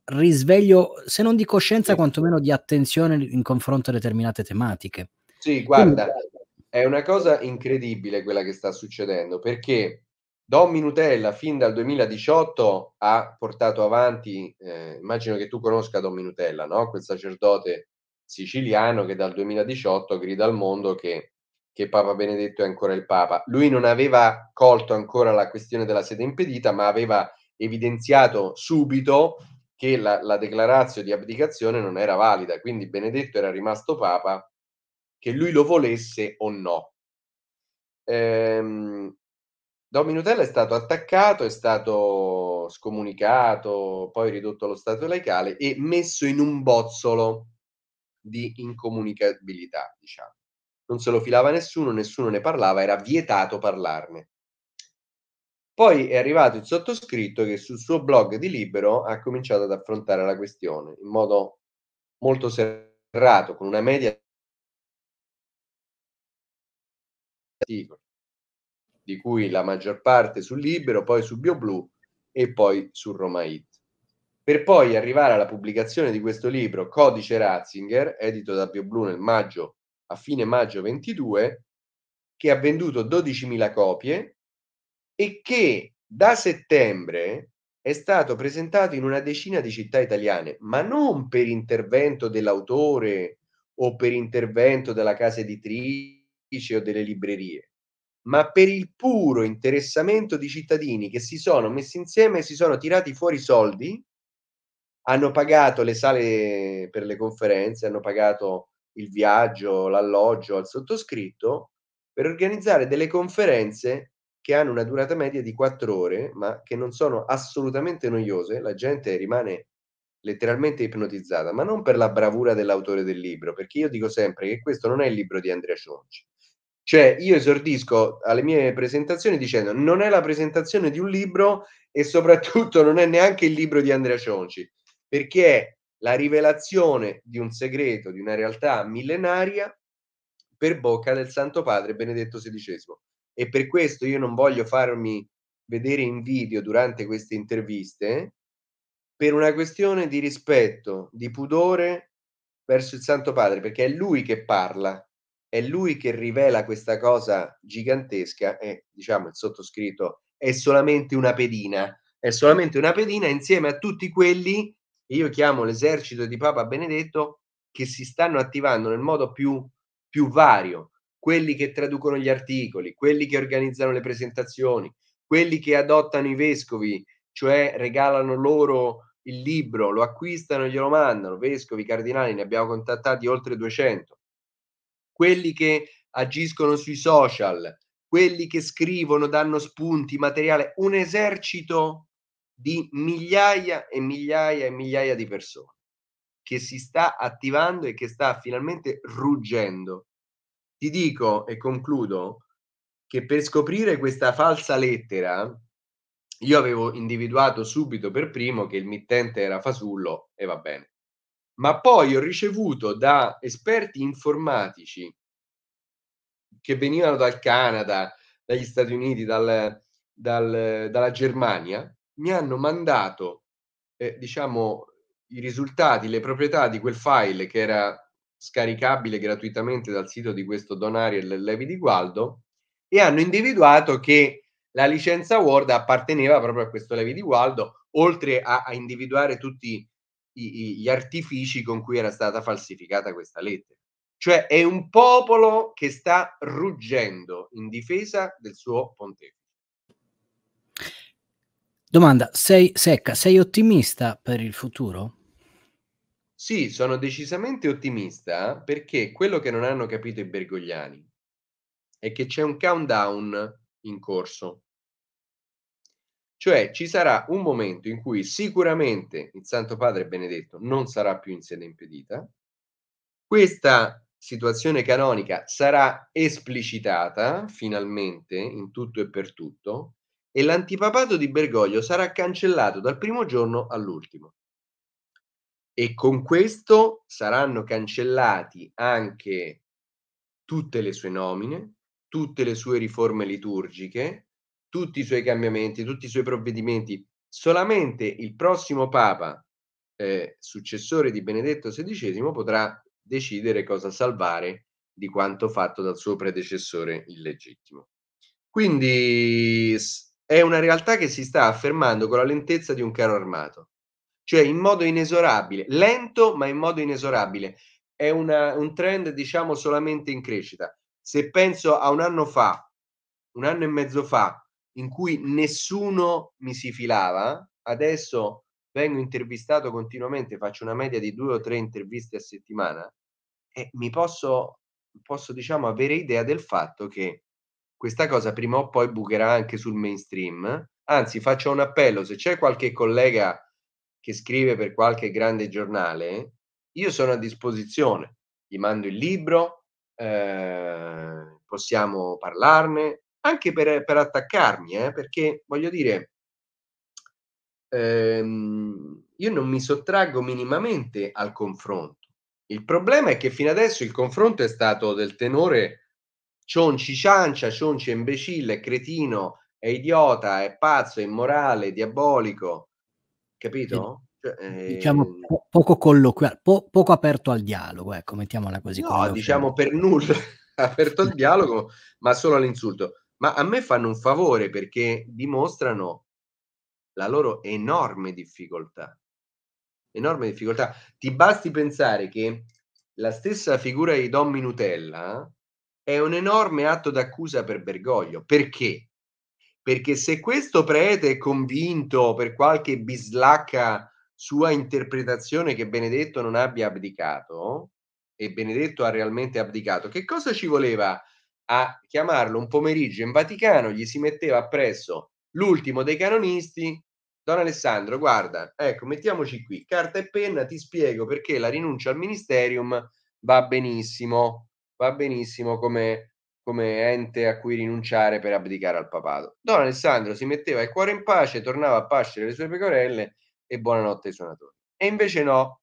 risveglio, se non di coscienza, quantomeno di attenzione in confronto a determinate tematiche. Sì, guarda, quindi, è una cosa incredibile quella che sta succedendo perché Dommi Nutella fin dal 2018 ha portato avanti, eh, immagino che tu conosca Dommi Nutella, no? quel sacerdote siciliano che dal 2018 grida al mondo che, che Papa Benedetto è ancora il Papa. Lui non aveva colto ancora la questione della sede impedita, ma aveva evidenziato subito che la, la declarazione di abdicazione non era valida, quindi Benedetto era rimasto Papa che lui lo volesse o no. Ehm, Domino è stato attaccato, è stato scomunicato, poi ridotto allo stato laicale e messo in un bozzolo di incomunicabilità, diciamo. Non se lo filava nessuno, nessuno ne parlava, era vietato parlarne. Poi è arrivato il sottoscritto che sul suo blog di Libero ha cominciato ad affrontare la questione in modo molto serrato, con una media articoli, di cui la maggior parte sul Libero, poi su BioBlu e poi su Roma It. Per poi arrivare alla pubblicazione di questo libro, Codice Ratzinger, edito da BioBlu nel maggio, a fine maggio 22, che ha venduto 12.000 copie e che da settembre è stato presentato in una decina di città italiane, ma non per intervento dell'autore o per intervento della casa editrice o delle librerie, ma per il puro interessamento di cittadini che si sono messi insieme e si sono tirati fuori soldi, hanno pagato le sale per le conferenze, hanno pagato il viaggio, l'alloggio al sottoscritto per organizzare delle conferenze che hanno una durata media di quattro ore, ma che non sono assolutamente noiose, la gente rimane letteralmente ipnotizzata, ma non per la bravura dell'autore del libro, perché io dico sempre che questo non è il libro di Andrea Cionci, cioè, io esordisco alle mie presentazioni dicendo non è la presentazione di un libro e soprattutto non è neanche il libro di Andrea Cionci, perché è la rivelazione di un segreto, di una realtà millenaria per bocca del Santo Padre Benedetto XVI. E per questo io non voglio farmi vedere in video durante queste interviste per una questione di rispetto, di pudore verso il Santo Padre, perché è lui che parla, è lui che rivela questa cosa gigantesca e diciamo il sottoscritto è solamente una pedina, è solamente una pedina insieme a tutti quelli che io chiamo l'esercito di Papa Benedetto che si stanno attivando nel modo più, più vario, quelli che traducono gli articoli, quelli che organizzano le presentazioni, quelli che adottano i vescovi, cioè regalano loro il libro, lo acquistano e glielo mandano, vescovi, cardinali, ne abbiamo contattati oltre 200 quelli che agiscono sui social, quelli che scrivono, danno spunti, materiale, un esercito di migliaia e migliaia e migliaia di persone che si sta attivando e che sta finalmente ruggendo. Ti dico e concludo che per scoprire questa falsa lettera io avevo individuato subito per primo che il mittente era Fasullo e va bene ma poi ho ricevuto da esperti informatici che venivano dal Canada, dagli Stati Uniti, dal, dal, dalla Germania, mi hanno mandato, eh, diciamo, i risultati, le proprietà di quel file che era scaricabile gratuitamente dal sito di questo Donario e Levi di Gualdo e hanno individuato che la licenza Word apparteneva proprio a questo Levi di Gualdo, oltre a, a individuare tutti i i, i, gli artifici con cui era stata falsificata questa lettera. Cioè è un popolo che sta ruggendo in difesa del suo pontefice. Domanda, sei secca, sei ottimista per il futuro? Sì, sono decisamente ottimista perché quello che non hanno capito i bergogliani è che c'è un countdown in corso. Cioè ci sarà un momento in cui sicuramente il Santo Padre Benedetto non sarà più in sede impedita, questa situazione canonica sarà esplicitata finalmente in tutto e per tutto e l'antipapato di Bergoglio sarà cancellato dal primo giorno all'ultimo. E con questo saranno cancellati anche tutte le sue nomine, tutte le sue riforme liturgiche, tutti i suoi cambiamenti, tutti i suoi provvedimenti. Solamente il prossimo Papa, eh, successore di Benedetto XVI, potrà decidere cosa salvare di quanto fatto dal suo predecessore illegittimo. Quindi è una realtà che si sta affermando con la lentezza di un carro armato, cioè in modo inesorabile, lento ma in modo inesorabile. È una, un trend, diciamo, solamente in crescita. Se penso a un anno fa, un anno e mezzo fa, in cui nessuno mi si filava, adesso vengo intervistato continuamente, faccio una media di due o tre interviste a settimana e mi posso, posso diciamo, avere idea del fatto che questa cosa prima o poi bucherà anche sul mainstream. Anzi, faccio un appello, se c'è qualche collega che scrive per qualche grande giornale, io sono a disposizione, gli mando il libro, eh, possiamo parlarne, anche per, per attaccarmi, eh, perché voglio dire, ehm, io non mi sottraggo minimamente al confronto. Il problema è che fino adesso il confronto è stato del tenore cionci ciancia, cionci imbecille, cretino, è idiota, è pazzo, è immorale, è diabolico, capito? Cioè, Diciamo ehm po- poco colloquiale, po- poco aperto al dialogo, ecco, mettiamola così. No, diciamo per nulla aperto al dialogo, ma solo all'insulto ma a me fanno un favore perché dimostrano la loro enorme difficoltà. Enorme difficoltà. Ti basti pensare che la stessa figura di Don Minutella eh, è un enorme atto d'accusa per Bergoglio. Perché? Perché se questo prete è convinto per qualche bislacca sua interpretazione che Benedetto non abbia abdicato, e Benedetto ha realmente abdicato, che cosa ci voleva? a chiamarlo un pomeriggio in Vaticano, gli si metteva appresso l'ultimo dei canonisti. Don Alessandro, guarda, ecco, mettiamoci qui, carta e penna, ti spiego perché la rinuncia al ministerium va benissimo, va benissimo come, come ente a cui rinunciare per abdicare al papato. Don Alessandro si metteva il cuore in pace, tornava a pascere le sue pecorelle e buonanotte ai suonatori. E invece no,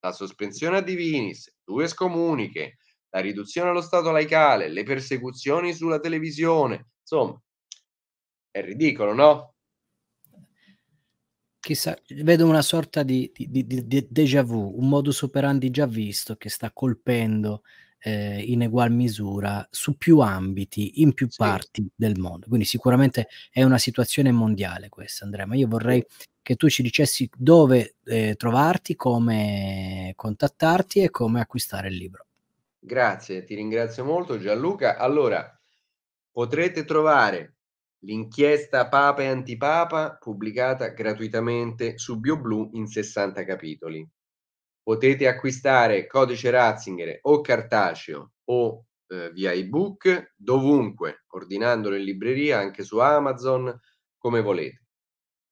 la sospensione a divinis, due scomuniche, la riduzione allo Stato laicale, le persecuzioni sulla televisione, insomma, è ridicolo, no? Chissà, vedo una sorta di, di, di, di déjà vu, un modus operandi già visto che sta colpendo eh, in egual misura su più ambiti, in più sì. parti del mondo. Quindi sicuramente è una situazione mondiale questa, Andrea, ma io vorrei che tu ci dicessi dove eh, trovarti, come contattarti e come acquistare il libro. Grazie, ti ringrazio molto Gianluca. Allora, potrete trovare l'inchiesta Papa e Antipapa pubblicata gratuitamente su BioBlu in 60 capitoli. Potete acquistare codice Ratzinger o cartaceo o eh, via ebook dovunque, ordinandolo in libreria, anche su Amazon, come volete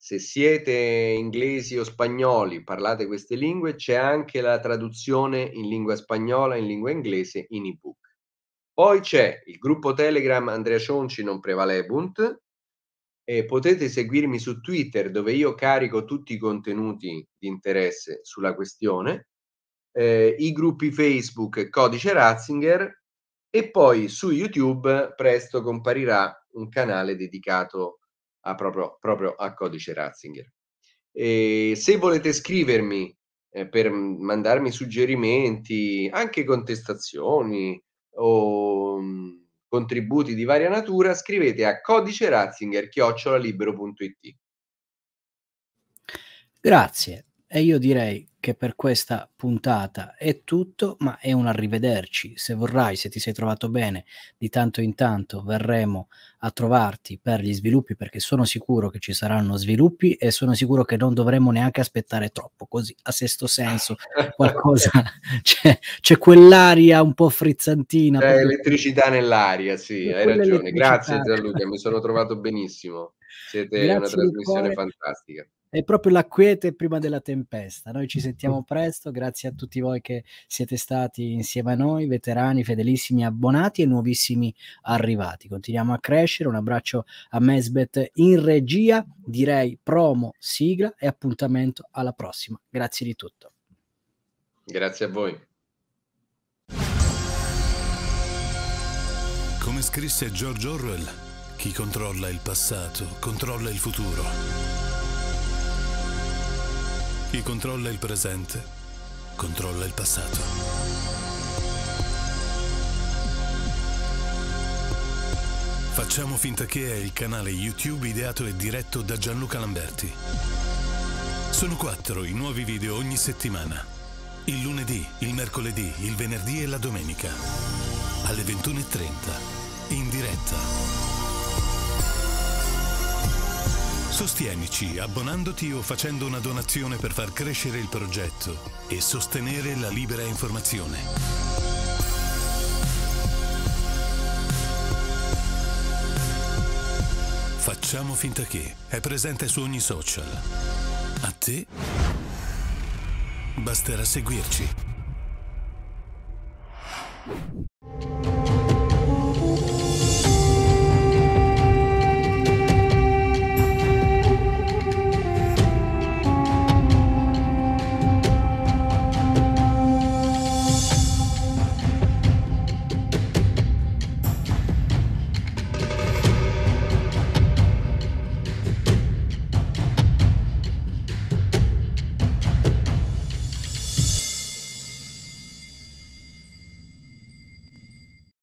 se siete inglesi o spagnoli, parlate queste lingue, c'è anche la traduzione in lingua spagnola, in lingua inglese, in ebook. Poi c'è il gruppo Telegram Andrea Cionci non prevalebunt e potete seguirmi su Twitter dove io carico tutti i contenuti di interesse sulla questione, eh, i gruppi Facebook Codice Ratzinger e poi su YouTube presto comparirà un canale dedicato a a proprio, proprio, a codice Ratzinger. E ehm, se volete scrivermi eh, per mandarmi suggerimenti, anche contestazioni o mh, mm, contributi di varia natura, scrivete a codice Ratzinger chiocciolalibero.it. Grazie. E io direi che per questa puntata è tutto, ma è un arrivederci. Se vorrai, se ti sei trovato bene, di tanto in tanto verremo a trovarti per gli sviluppi, perché sono sicuro che ci saranno sviluppi e sono sicuro che non dovremmo neanche aspettare troppo, così a sesto senso qualcosa c'è, c'è quell'aria un po' frizzantina. C'è elettricità nell'aria, sì, hai ragione. Grazie Gianluca, mi sono trovato benissimo. Siete Grazie una trasmissione fantastica è proprio la quiete prima della tempesta. Noi ci sentiamo presto, grazie a tutti voi che siete stati insieme a noi, veterani, fedelissimi abbonati e nuovissimi arrivati. Continuiamo a crescere, un abbraccio a Mesbet in regia, direi promo, sigla e appuntamento alla prossima. Grazie di tutto. Grazie a voi. Come scrisse George Orwell, chi controlla il passato controlla il futuro. Chi controlla il presente, controlla il passato. Facciamo finta che è il canale YouTube ideato e diretto da Gianluca Lamberti. Sono quattro i nuovi video ogni settimana. Il lunedì, il mercoledì, il venerdì e la domenica. Alle 21.30. In diretta. Sostienici abbonandoti o facendo una donazione per far crescere il progetto e sostenere la libera informazione. Facciamo finta che è presente su ogni social. A te basterà seguirci.